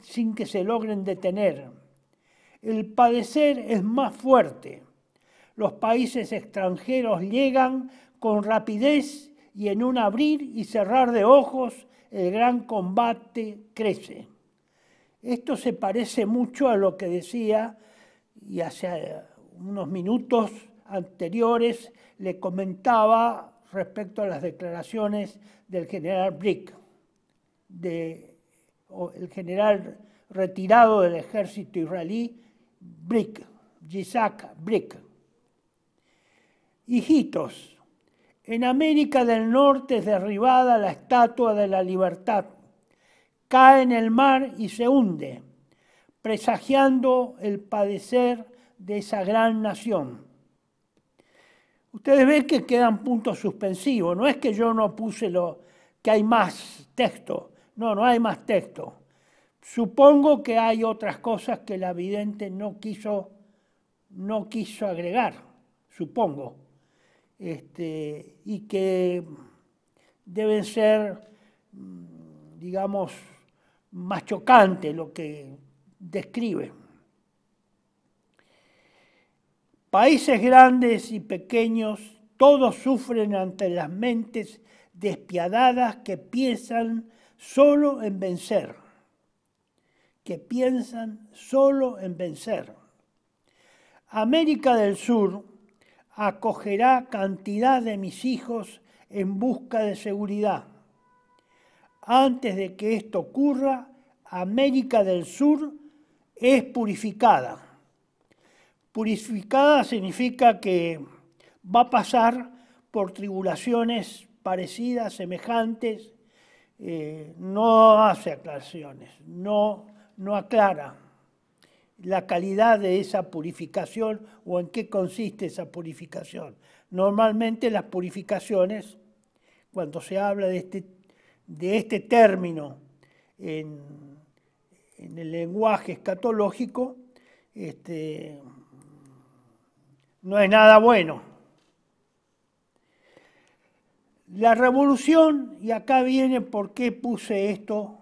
sin que se logren detener el padecer es más fuerte. Los países extranjeros llegan con rapidez y en un abrir y cerrar de ojos el gran combate crece. Esto se parece mucho a lo que decía y hace unos minutos anteriores le comentaba respecto a las declaraciones del general Brick, el general retirado del ejército israelí Brick, Gisaka, Brick. Hijitos, en América del Norte es derribada la Estatua de la Libertad. Cae en el mar y se hunde, presagiando el padecer de esa gran nación. Ustedes ven que quedan puntos suspensivos. No es que yo no puse lo que hay más texto. No, no hay más texto. Supongo que hay otras cosas que la vidente no quiso, no quiso agregar, supongo, este, y que deben ser, mm, digamos, más chocantes lo que describe. Países grandes y pequeños, todos sufren ante las mentes despiadadas que piensan solo en vencer que piensan solo en vencer. América del Sur acogerá cantidad de mis hijos en busca de seguridad. Antes de que esto ocurra, América del Sur es purificada. Purificada significa que va a pasar por tribulaciones parecidas, semejantes, eh, no hace aclaraciones, no no aclara la calidad de esa purificación o en qué consiste esa purificación. Normalmente las purificaciones, cuando se habla de este, de este término en, el lenguaje escatológico, este, no es nada bueno. La revolución, y acá viene por qué puse esto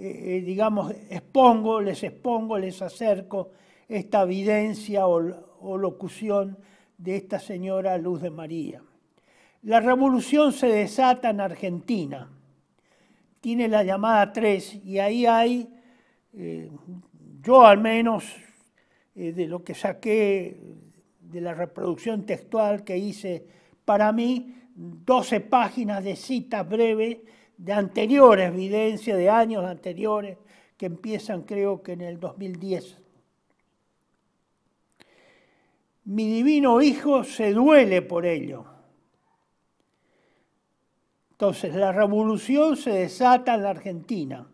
eh, eh, digamos, expongo, les expongo, les acerco esta evidencia o, locución de esta señora Luz de María. La revolución se desata en Argentina. Tiene la llamada 3 y ahí hay, eh, yo al menos, de lo que saqué de la reproducción textual que hice para mí, 12 páginas de citas breves de anteriores, evidencia de años anteriores, que empiezan creo que en el 2010. Mi divino Hijo se duele por ello. Entonces, la revolución se desata en la Argentina.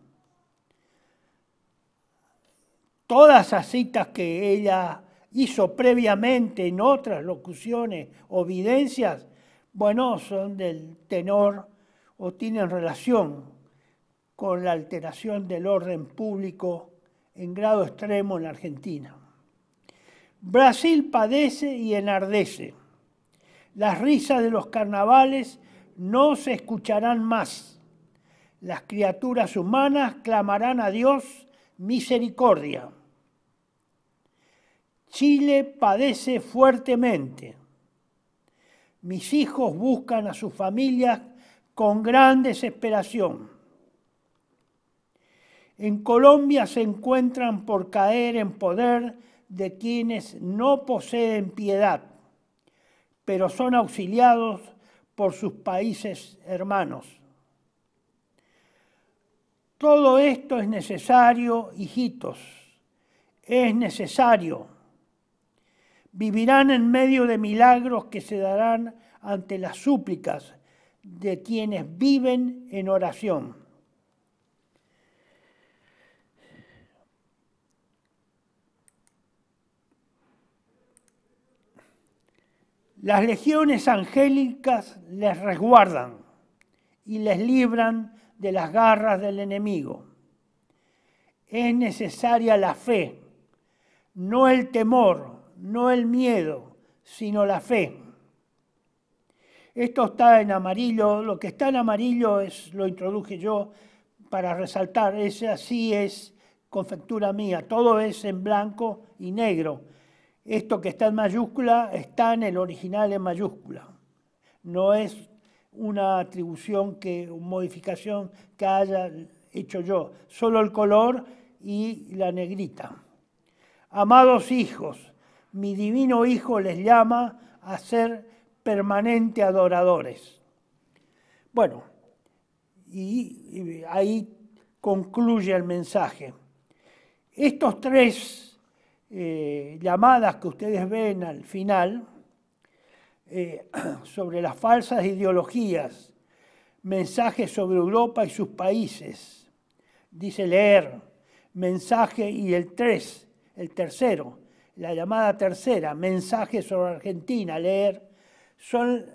Todas las citas que ella hizo previamente en otras locuciones o evidencias, bueno, son del tenor o tienen relación con la alteración del orden público en grado extremo en la Argentina. Brasil padece y enardece. Las risas de los carnavales no se escucharán más. Las criaturas humanas clamarán a Dios misericordia. Chile padece fuertemente. Mis hijos buscan a sus familias con gran desesperación. En Colombia se encuentran por caer en poder de quienes no poseen piedad, pero son auxiliados por sus países hermanos. Todo esto es necesario, hijitos, es necesario. Vivirán en medio de milagros que se darán ante las súplicas de quienes viven en oración. Las legiones angélicas les resguardan y les libran de las garras del enemigo. Es necesaria la fe, no el temor, no el miedo, sino la fe. Esto está en amarillo, lo que está en amarillo es, lo introduje yo para resaltar, es, así es confectura mía, todo es en blanco y negro. Esto que está en mayúscula está en el original en mayúscula, no es una atribución que, modificación que haya hecho yo, solo el color y la negrita. Amados hijos, mi divino Hijo les llama a ser permanente adoradores. Bueno, y, ahí concluye el mensaje. Estos tres eh, llamadas que ustedes ven al final eh, sobre las falsas ideologías, mensajes sobre Europa y sus países, dice leer, mensaje y el tres, el tercero, la llamada tercera, mensaje sobre Argentina, leer son,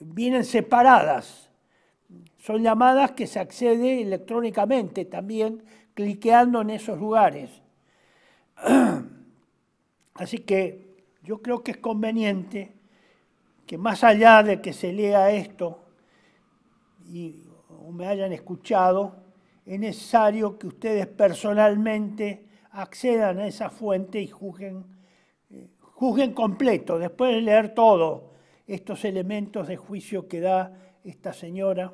vienen separadas. Son llamadas que se accede electrónicamente también, cliqueando en esos lugares. Así que yo creo que es conveniente que más allá de que se lea esto y o me hayan escuchado, es necesario que ustedes personalmente accedan a esa fuente y juzguen, eh, juzguen completo, después de leer todo, estos elementos de juicio que da esta señora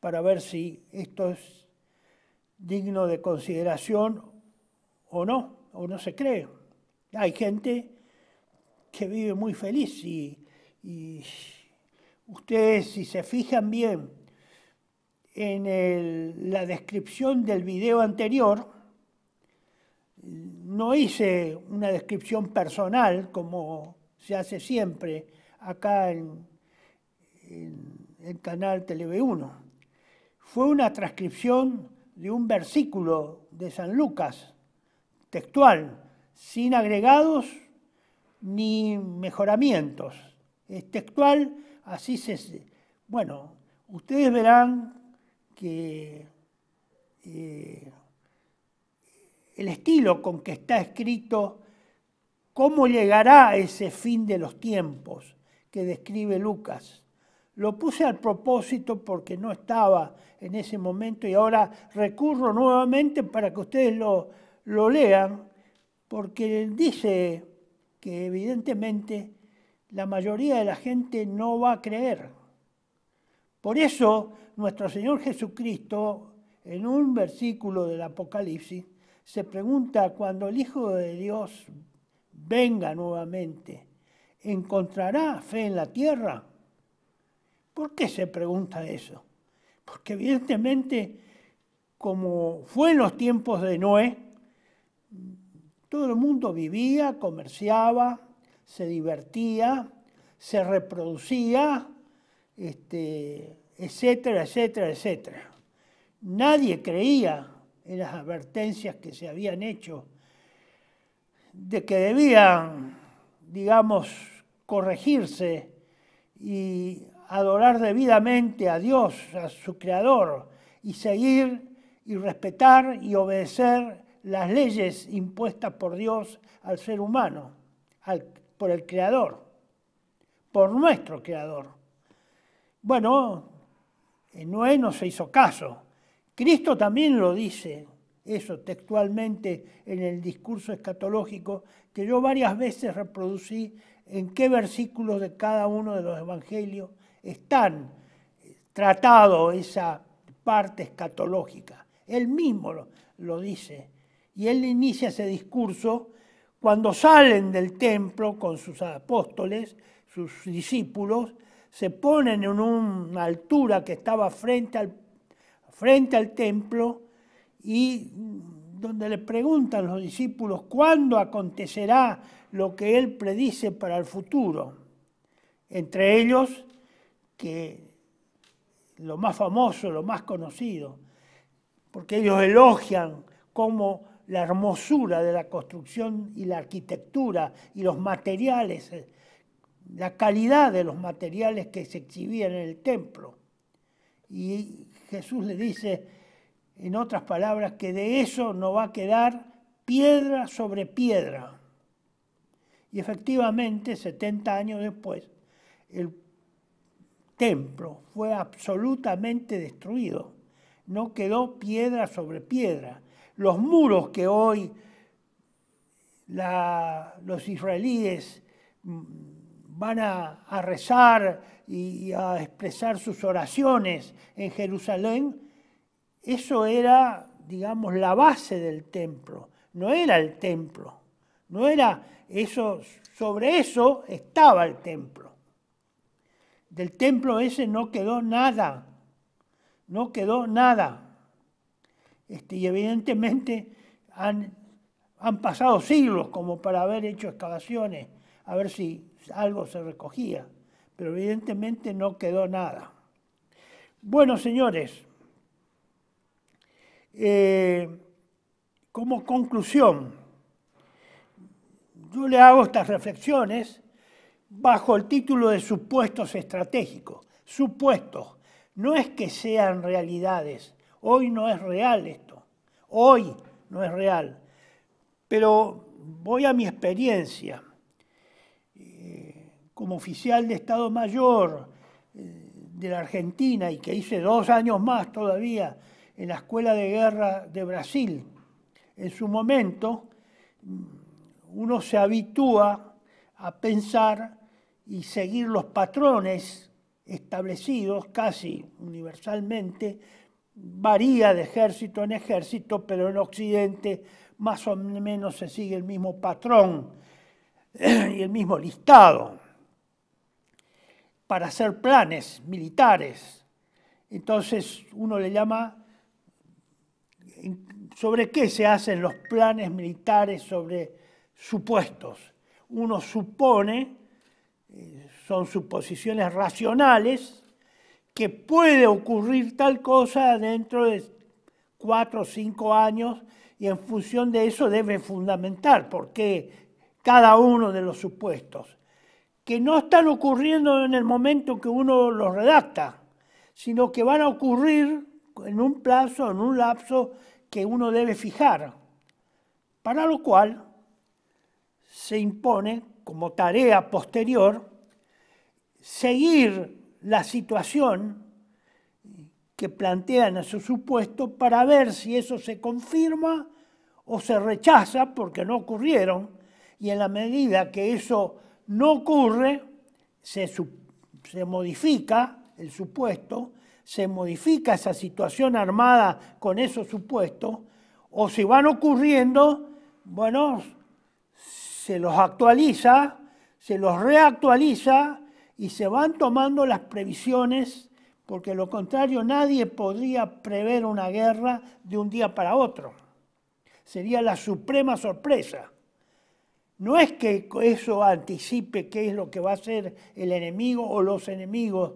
para ver si esto es digno de consideración o no, o no se cree. Hay gente que vive muy feliz y, ustedes si se fijan bien en la descripción del video anterior, no hice una descripción personal como se hace siempre, acá en, el canal TV1. Fue una transcripción de un versículo de San Lucas, textual, sin agregados ni mejoramientos. Es textual, así se... Bueno, ustedes verán que eh, el estilo con que está escrito, cómo llegará ese fin de los tiempos que describe Lucas. Lo puse al propósito porque no estaba en ese momento y ahora recurro nuevamente para que ustedes lo, lo lean, porque dice que evidentemente la mayoría de la gente no va a creer. Por eso nuestro Señor Jesucristo, en un versículo del Apocalipsis, se pregunta cuando el Hijo de Dios venga nuevamente, ¿Encontrará fe en la tierra? ¿Por qué se pregunta eso? Porque evidentemente, como fue en los tiempos de Noé, todo el mundo vivía, comerciaba, se divertía, se reproducía, este, etcétera, etcétera, etcétera. Nadie creía en las advertencias que se habían hecho de que debían, digamos, corregirse y adorar debidamente a Dios, a su Creador, y seguir y respetar y obedecer las leyes impuestas por Dios al ser humano, por el Creador, por nuestro Creador. Bueno, Noé no se hizo caso. Cristo también lo dice, eso textualmente en el discurso escatológico que yo varias veces reproducí en qué versículos de cada uno de los evangelios están tratado esa parte escatológica. Él mismo lo, dice. Y él inicia ese discurso cuando salen del templo con sus apóstoles, sus discípulos, se ponen en una altura que estaba frente al, frente al templo y donde le preguntan los discípulos cuándo acontecerá lo que él predice para el futuro. Entre ellos, que lo más famoso, lo más conocido, porque ellos elogian como la hermosura de la construcción y la arquitectura y los materiales, eh, la calidad de los materiales que se exhibían en el templo. Y Jesús le dice, en otras palabras, que de eso no va a quedar piedra sobre piedra. Y efectivamente, 70 años después, el templo fue absolutamente destruido. No quedó piedra sobre piedra. Los muros que hoy los israelíes mm, van a, rezar y a expresar sus oraciones en Jerusalén, eso era, digamos, la base del templo, no era el templo, no era eso, sobre eso estaba el templo. Del templo ese no quedó nada, no quedó nada. Este, y evidentemente han, han pasado siglos como para haber hecho excavaciones, a ver si algo se recogía, pero evidentemente no quedó nada. Bueno, señores, eh, como conclusión, yo le hago estas reflexiones bajo el título de supuestos estratégicos. Supuestos. No es que sean realidades. Hoy no es real esto. Hoy no es real. Pero voy a mi experiencia. Eh, como oficial de Estado Mayor eh, de la Argentina y que hice dos años más todavía en la Escuela de Guerra de Brasil. En su momento, uno se habitúa a pensar y seguir los patrones establecidos casi universalmente, varía de ejército en ejército, pero en Occidente más o menos se sigue el mismo patrón y el mismo listado para hacer planes militares. Entonces uno le llama sobre qué se hacen los planes militares sobre supuestos. Uno supone, eh, son suposiciones racionales, que puede ocurrir tal cosa dentro de cuatro o cinco años y en función de eso debe fundamentar por qué cada uno de los supuestos, que no están ocurriendo en el momento que uno los redacta, sino que van a ocurrir en un plazo, en un lapso que uno debe fijar, para lo cual se impone como tarea posterior seguir la situación que plantean a su supuesto para ver si eso se confirma o se rechaza porque no ocurrieron y en la medida que eso no ocurre se, se modifica el supuesto se modifica esa situación armada con esos supuestos, o si van ocurriendo, bueno, se los actualiza, se los reactualiza y se van tomando las previsiones, porque lo contrario nadie podría prever una guerra de un día para otro. Sería la suprema sorpresa. No es que eso anticipe qué es lo que va a ser el enemigo o los enemigos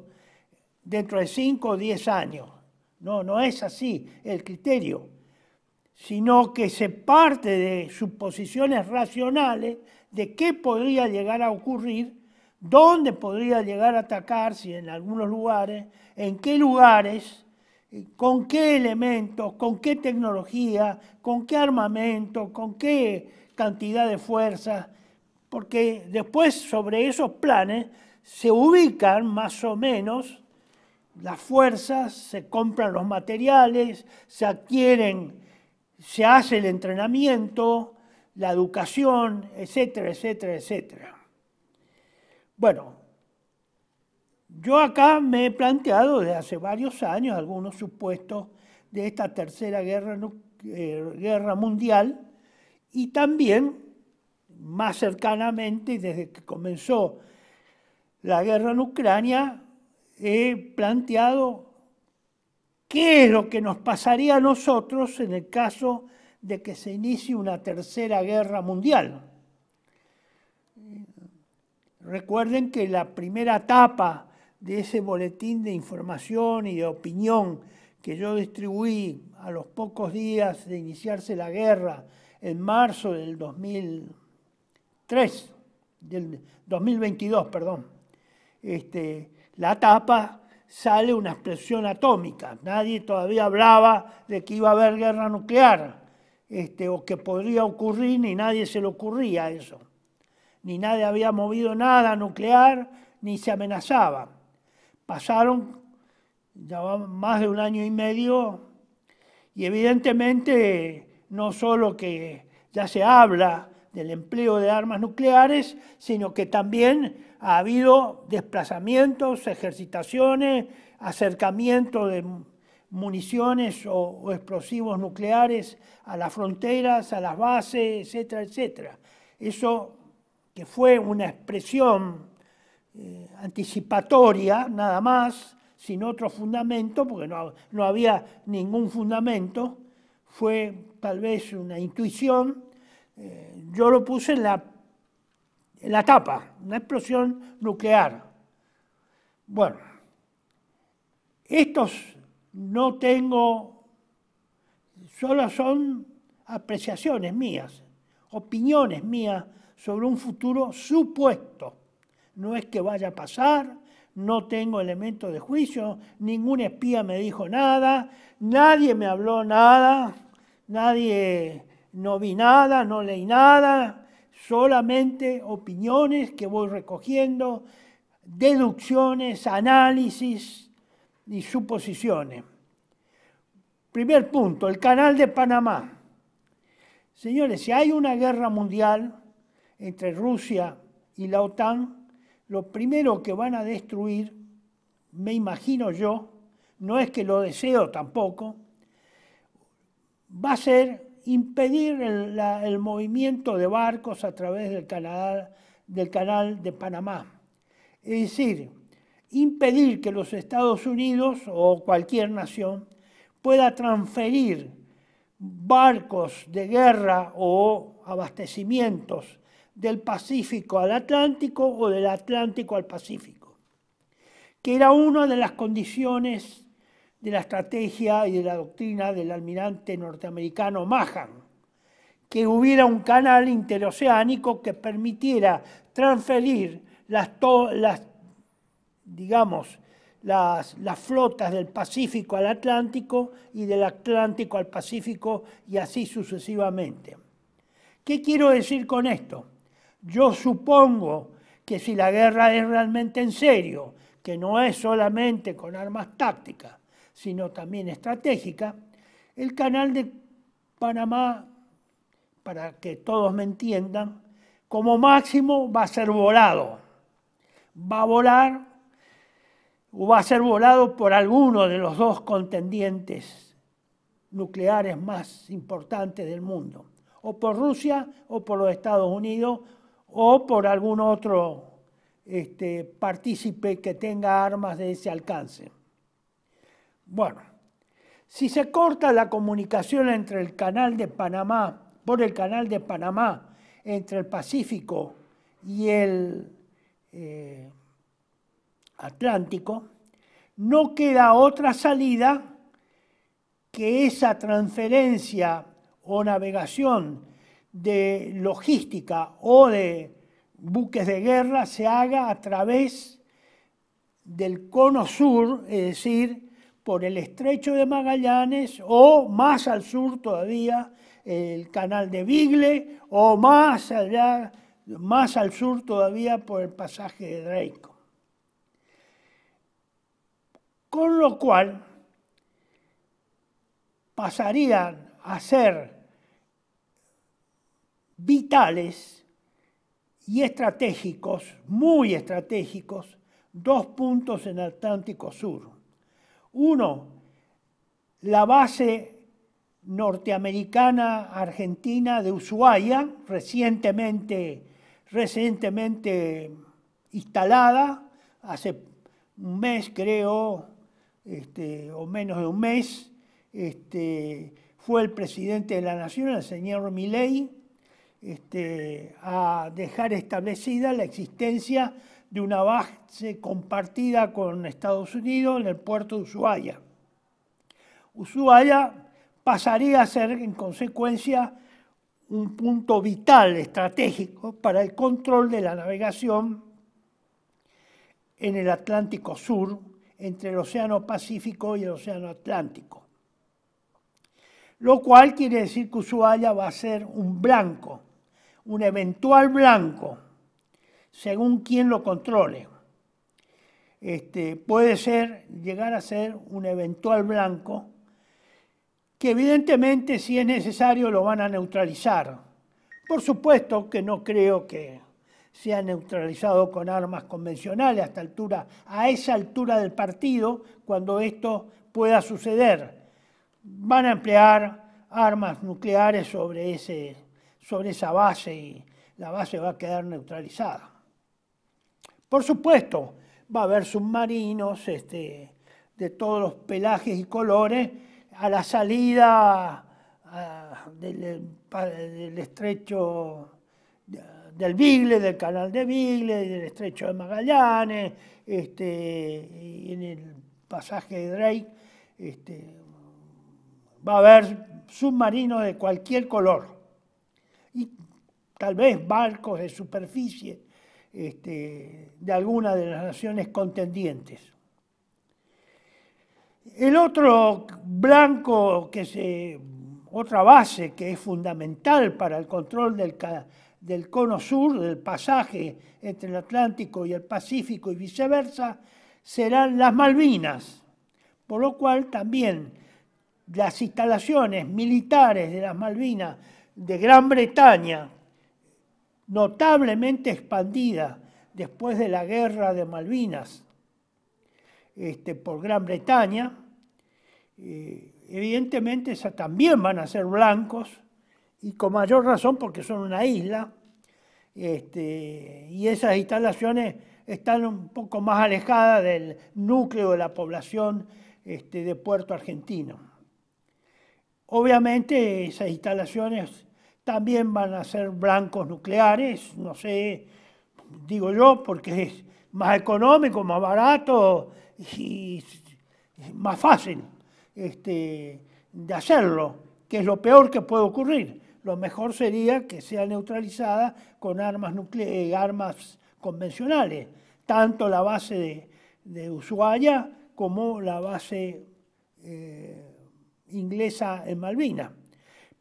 dentro de 5 o 10 años. No, no es así el criterio, sino que se parte de suposiciones racionales de qué podría llegar a ocurrir, dónde podría llegar a atacarse en algunos lugares, en qué lugares, eh, con qué elementos, con qué tecnología, con qué armamento, con qué cantidad de fuerza. porque después sobre esos planes se ubican más o menos las fuerzas, se compran los materiales, se adquieren, se hace el entrenamiento, la educación, etcétera, etcétera, etcétera. Bueno, yo acá me he planteado desde hace varios años algunos supuestos de esta tercera guerra, eh, guerra mundial y también más cercanamente desde que comenzó la guerra en Ucrania he planteado qué es lo que nos pasaría a nosotros en el caso de que se inicie una tercera guerra mundial. Recuerden que la primera etapa de ese boletín de información y de opinión que yo distribuí a los pocos días de iniciarse la guerra en marzo del 2003, del 2022, perdón, este, la tapa, sale una explosión atómica. Nadie todavía hablaba de que iba a haber guerra nuclear este, o que podría ocurrir, ni nadie se le ocurría eso. Ni nadie había movido nada nuclear, ni se amenazaba. Pasaron ya más de un año y medio y evidentemente no solo que ya se habla del empleo de armas nucleares, sino que también ha habido desplazamientos, ejercitaciones, acercamiento de municiones o, explosivos nucleares a las fronteras, a las bases, etcétera, etcétera. Eso que fue una expresión eh, anticipatoria, nada más, sin otro fundamento, porque no, no había ningún fundamento, fue tal vez una intuición eh, yo lo puse en la, en la tapa, una explosión nuclear. Bueno, estos no tengo, solo son apreciaciones mías, opiniones mías sobre un futuro supuesto. No es que vaya a pasar, no tengo elementos de juicio, ningún espía me dijo nada, nadie me habló nada, nadie no vi nada, no leí nada, solamente opiniones que voy recogiendo, deducciones, análisis y suposiciones. Primer punto, el canal de Panamá. Señores, si hay una guerra mundial entre Rusia y la OTAN, lo primero que van a destruir, me imagino yo, no es que lo deseo tampoco, va a ser impedir el, movimiento de barcos a través del canal, del canal de Panamá. Es decir, impedir que los Estados Unidos o cualquier nación pueda transferir barcos de guerra o abastecimientos del Pacífico al Atlántico o del Atlántico al Pacífico, que era una de las condiciones de la estrategia y de la doctrina del almirante norteamericano Mahan, que hubiera un canal interoceánico que permitiera transferir las, digamos, las, flotas del Pacífico al Atlántico y del Atlántico al Pacífico y así sucesivamente. ¿Qué quiero decir con esto? Yo supongo que si la guerra es realmente en serio, que no es solamente con armas tácticas, sino también estratégica, el canal de Panamá, para que todos me entiendan, como máximo va a ser volado. Va a volar o va a ser volado por alguno de los dos contendientes nucleares más importantes del mundo, o por Rusia o por los Estados Unidos o por algún otro este, partícipe que tenga armas de ese alcance. Bueno, si se corta la comunicación entre el canal de Panamá, por el canal de Panamá, entre el Pacífico y el eh, Atlántico, no queda otra salida que esa transferencia o navegación de logística o de buques de guerra se haga a través del cono sur, es decir, por el estrecho de Magallanes o más al sur todavía el canal de Bigle o más al sur todavía por el pasaje de Draco. Con lo cual pasarían a ser vitales y estratégicos, muy estratégicos, dos puntos en Atlántico Sur. Uno, la base norteamericana argentina de Ushuaia, recientemente, instalada, hace un mes creo, este, o menos de un mes, este, fue el presidente de la Nación, el señor Milley, este, a dejar establecida la existencia de una base compartida con Estados Unidos en el puerto de Ushuaia. Ushuaia pasaría a ser, en consecuencia, un punto vital, estratégico, para el control de la navegación en el Atlántico Sur, entre el Océano Pacífico y el Océano Atlántico. Lo cual quiere decir que Ushuaia va a ser un blanco, un eventual blanco según quien lo controle. Este, puede ser, llegar a ser un eventual blanco, que evidentemente si es necesario lo van a neutralizar. Por supuesto que no creo que sea neutralizado con armas convencionales hasta altura, a esa altura del partido, cuando esto pueda suceder. Van a emplear armas nucleares sobre, ese, sobre esa base y la base va a quedar neutralizada. Por supuesto, va a haber submarinos este, de todos los pelajes y colores a la salida del, estrecho del Bigle, del canal de Bigle, del estrecho de Magallanes, este, en el pasaje de Drake, este, va a haber submarinos de cualquier color y tal vez barcos de superficie este, de alguna de las naciones contendientes. El otro blanco que otra base que es fundamental para el control del, cono sur, del pasaje entre el Atlántico y el Pacífico y viceversa, serán las Malvinas, por lo cual también las instalaciones militares de las Malvinas de Gran Bretaña notablemente expandida después de la guerra de Malvinas este, por Gran Bretaña, eh, evidentemente esas también van a ser blancos y con mayor razón porque son una isla este, y esas instalaciones están un poco más alejadas del núcleo de la población este, de Puerto Argentino. Obviamente esas instalaciones también van a ser blancos nucleares, no sé, digo yo, porque es más económico, más barato y más fácil este, de hacerlo, que es lo peor que puede ocurrir. Lo mejor sería que sea neutralizada con armas, eh, armas convencionales, tanto la base de, Ushuaia como la base eh, inglesa en Malvinas.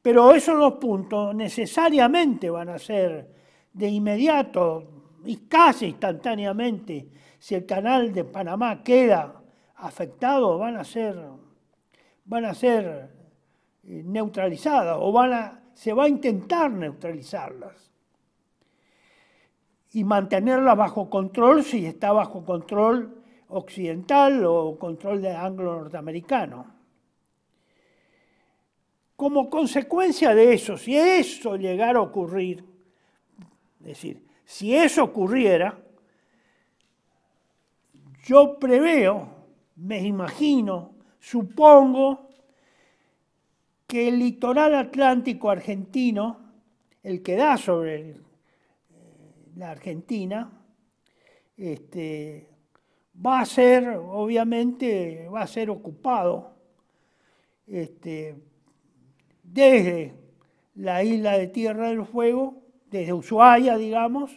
Pero esos dos puntos necesariamente van a ser de inmediato y casi instantáneamente, si el canal de Panamá queda afectado, van a ser, van a ser eh, neutralizadas o se va a intentar neutralizarlas y mantenerlas bajo control si está bajo control occidental o control de anglo-norteamericano. Como consecuencia de eso, si eso llegara a ocurrir, es decir, si eso ocurriera, yo preveo, me imagino, supongo que el litoral atlántico argentino, el que da sobre eh, la Argentina, este, va a ser, obviamente, va a ser ocupado este, desde la isla de Tierra del Fuego, desde Ushuaia, digamos,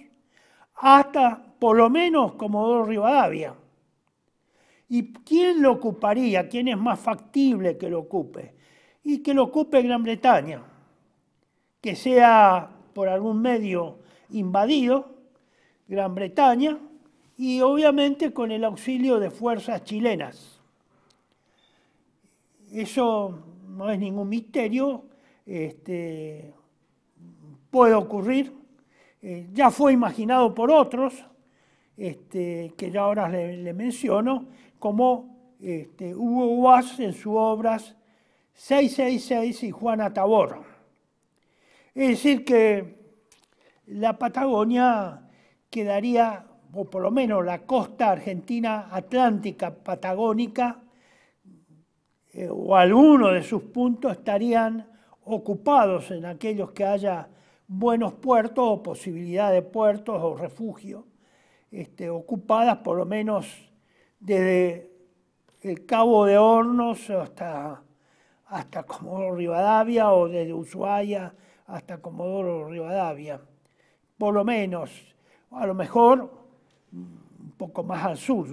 hasta por lo menos Comodoro Rivadavia. ¿Y quién lo ocuparía? ¿Quién es más factible que lo ocupe? Y que lo ocupe Gran Bretaña, que sea por algún medio invadido, Gran Bretaña, y obviamente con el auxilio de fuerzas chilenas. Eso no es ningún misterio, este, puede ocurrir, eh, ya fue imaginado por otros, este, que ya ahora le, menciono, como este, Hugo Guas en sus obras 666 y Juana Tabor. Es decir, que la Patagonia quedaría, o por lo menos la costa argentina atlántica patagónica, eh, o alguno de sus puntos estarían ocupados en aquellos que haya buenos puertos o posibilidad de puertos o refugio, este, ocupadas por lo menos desde el Cabo de Hornos hasta, hasta Comodoro Rivadavia o desde Ushuaia hasta Comodoro Rivadavia, por lo menos, a lo mejor un poco más al sur.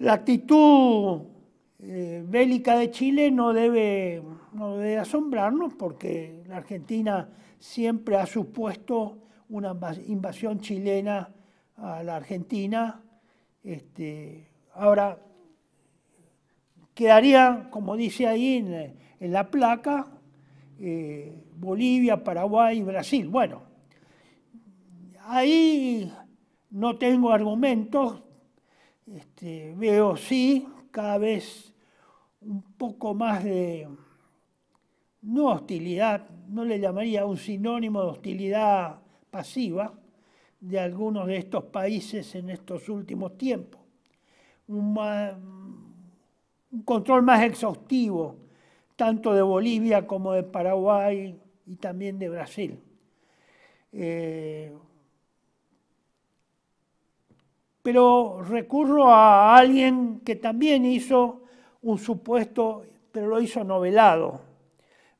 La actitud eh, bélica de Chile no debe, no debe asombrarnos porque la Argentina siempre ha supuesto una invasión chilena a la Argentina. Este, ahora, quedaría, como dice ahí en, la placa, eh, Bolivia, Paraguay, y Brasil. Bueno, ahí no tengo argumentos, este, veo sí, cada vez un poco más de, no hostilidad, no le llamaría un sinónimo de hostilidad pasiva de algunos de estos países en estos últimos tiempos. Un, control más exhaustivo, tanto de Bolivia como de Paraguay y también de Brasil. Eh, pero recurro a alguien que también hizo un supuesto, pero lo hizo novelado.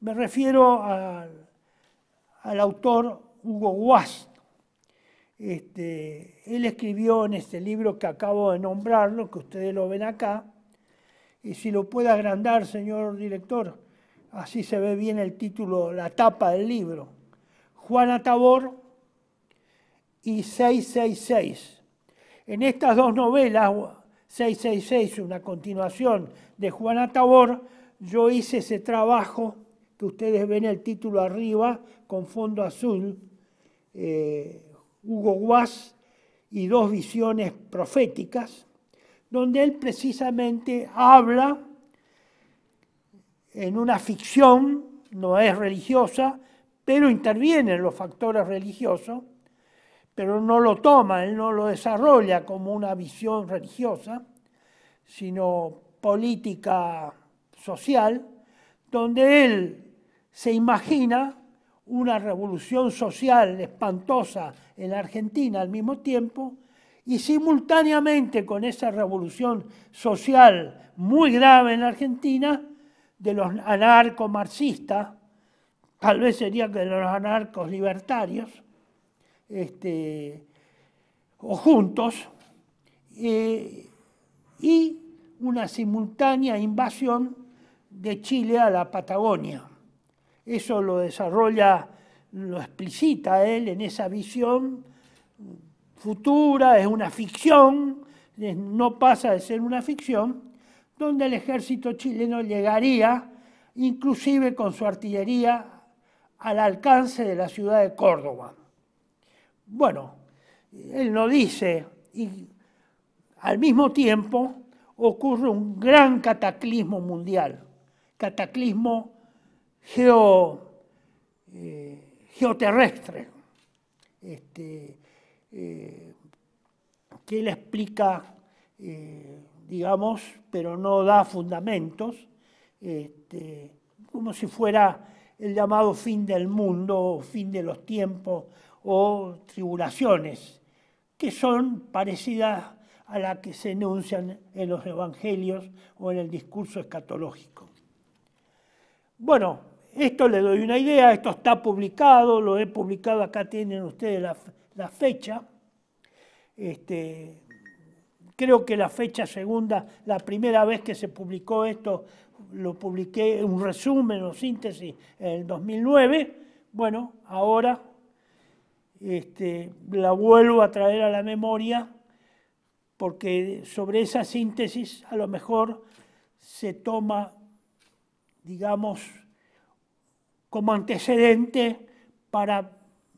Me refiero al autor Hugo Guas. Este, él escribió en este libro que acabo de nombrarlo, que ustedes lo ven acá, y si lo puede agrandar, señor director, así se ve bien el título, la tapa del libro. Juana Tabor y 666. En estas dos novelas, 666, una continuación de Juana Tabor, yo hice ese trabajo que ustedes ven el título arriba con fondo azul, eh, Hugo Guas y dos visiones proféticas, donde él precisamente habla en una ficción, no es religiosa, pero intervienen los factores religiosos, pero no lo toma, él no lo desarrolla como una visión religiosa, sino política social, donde él se imagina una revolución social espantosa en la Argentina al mismo tiempo, y simultáneamente con esa revolución social muy grave en la Argentina, de los anarco-marxistas, tal vez sería que de los anarcos libertarios, este, o juntos, eh, y una simultánea invasión de Chile a la Patagonia. Eso lo desarrolla, lo explicita él en esa visión futura, es una ficción, no pasa de ser una ficción, donde el ejército chileno llegaría, inclusive con su artillería, al alcance de la ciudad de Córdoba. Bueno, él no dice, y al mismo tiempo ocurre un gran cataclismo mundial, cataclismo eh, geoterrestre, este, eh, que él explica, eh, digamos, pero no da fundamentos, este, como si fuera el llamado fin del mundo, fin de los tiempos, o tribulaciones, que son parecidas a las que se enuncian en los evangelios o en el discurso escatológico. Bueno, esto le doy una idea, esto está publicado, lo he publicado, acá tienen ustedes la, fecha. Este, creo que la fecha segunda, la primera vez que se publicó esto, lo publiqué en un resumen o síntesis en el 2009. Bueno, ahora este, la vuelvo a traer a la memoria porque sobre esa síntesis a lo mejor se toma, digamos, como antecedente para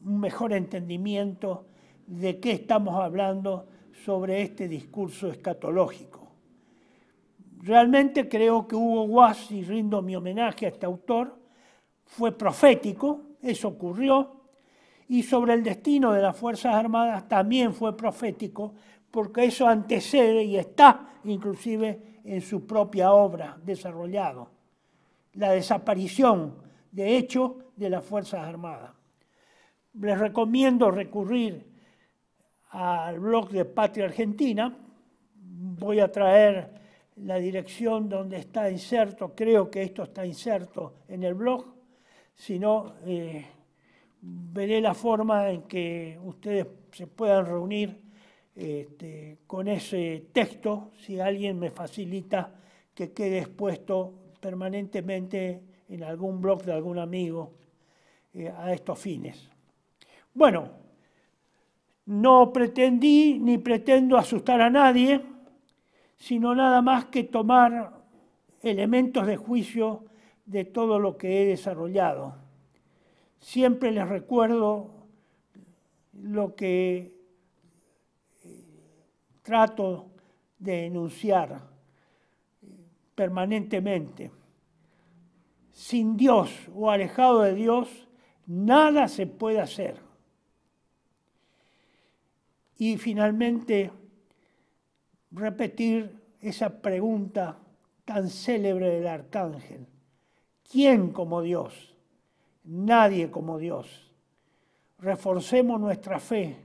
un mejor entendimiento de qué estamos hablando sobre este discurso escatológico. Realmente creo que Hugo Guas, y rindo mi homenaje a este autor, fue profético, eso ocurrió, y sobre el destino de las Fuerzas Armadas también fue profético, porque eso antecede y está inclusive en su propia obra desarrollado, la desaparición de hecho de las Fuerzas Armadas. Les recomiendo recurrir al blog de Patria Argentina, voy a traer la dirección donde está inserto, creo que esto está inserto en el blog, si no... Eh, veré la forma en que ustedes se puedan reunir este, con ese texto, si alguien me facilita que quede expuesto permanentemente en algún blog de algún amigo eh, a estos fines. Bueno, no pretendí ni pretendo asustar a nadie, sino nada más que tomar elementos de juicio de todo lo que he desarrollado Siempre les recuerdo lo que eh, trato de enunciar eh, permanentemente. Sin Dios o alejado de Dios, nada se puede hacer. Y finalmente, repetir esa pregunta tan célebre del arcángel. ¿Quién como Dios? nadie como Dios. Reforcemos nuestra fe,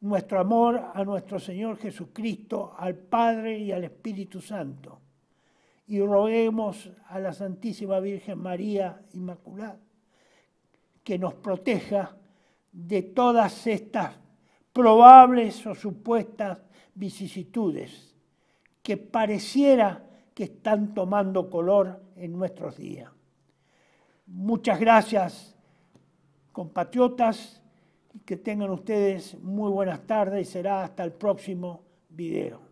nuestro amor a nuestro Señor Jesucristo, al Padre y al Espíritu Santo. Y roguemos a la Santísima Virgen María Inmaculada que nos proteja de todas estas probables o supuestas vicisitudes que pareciera que están tomando color en nuestros días. Muchas gracias, compatriotas, que tengan ustedes muy buenas tardes y será hasta el próximo video.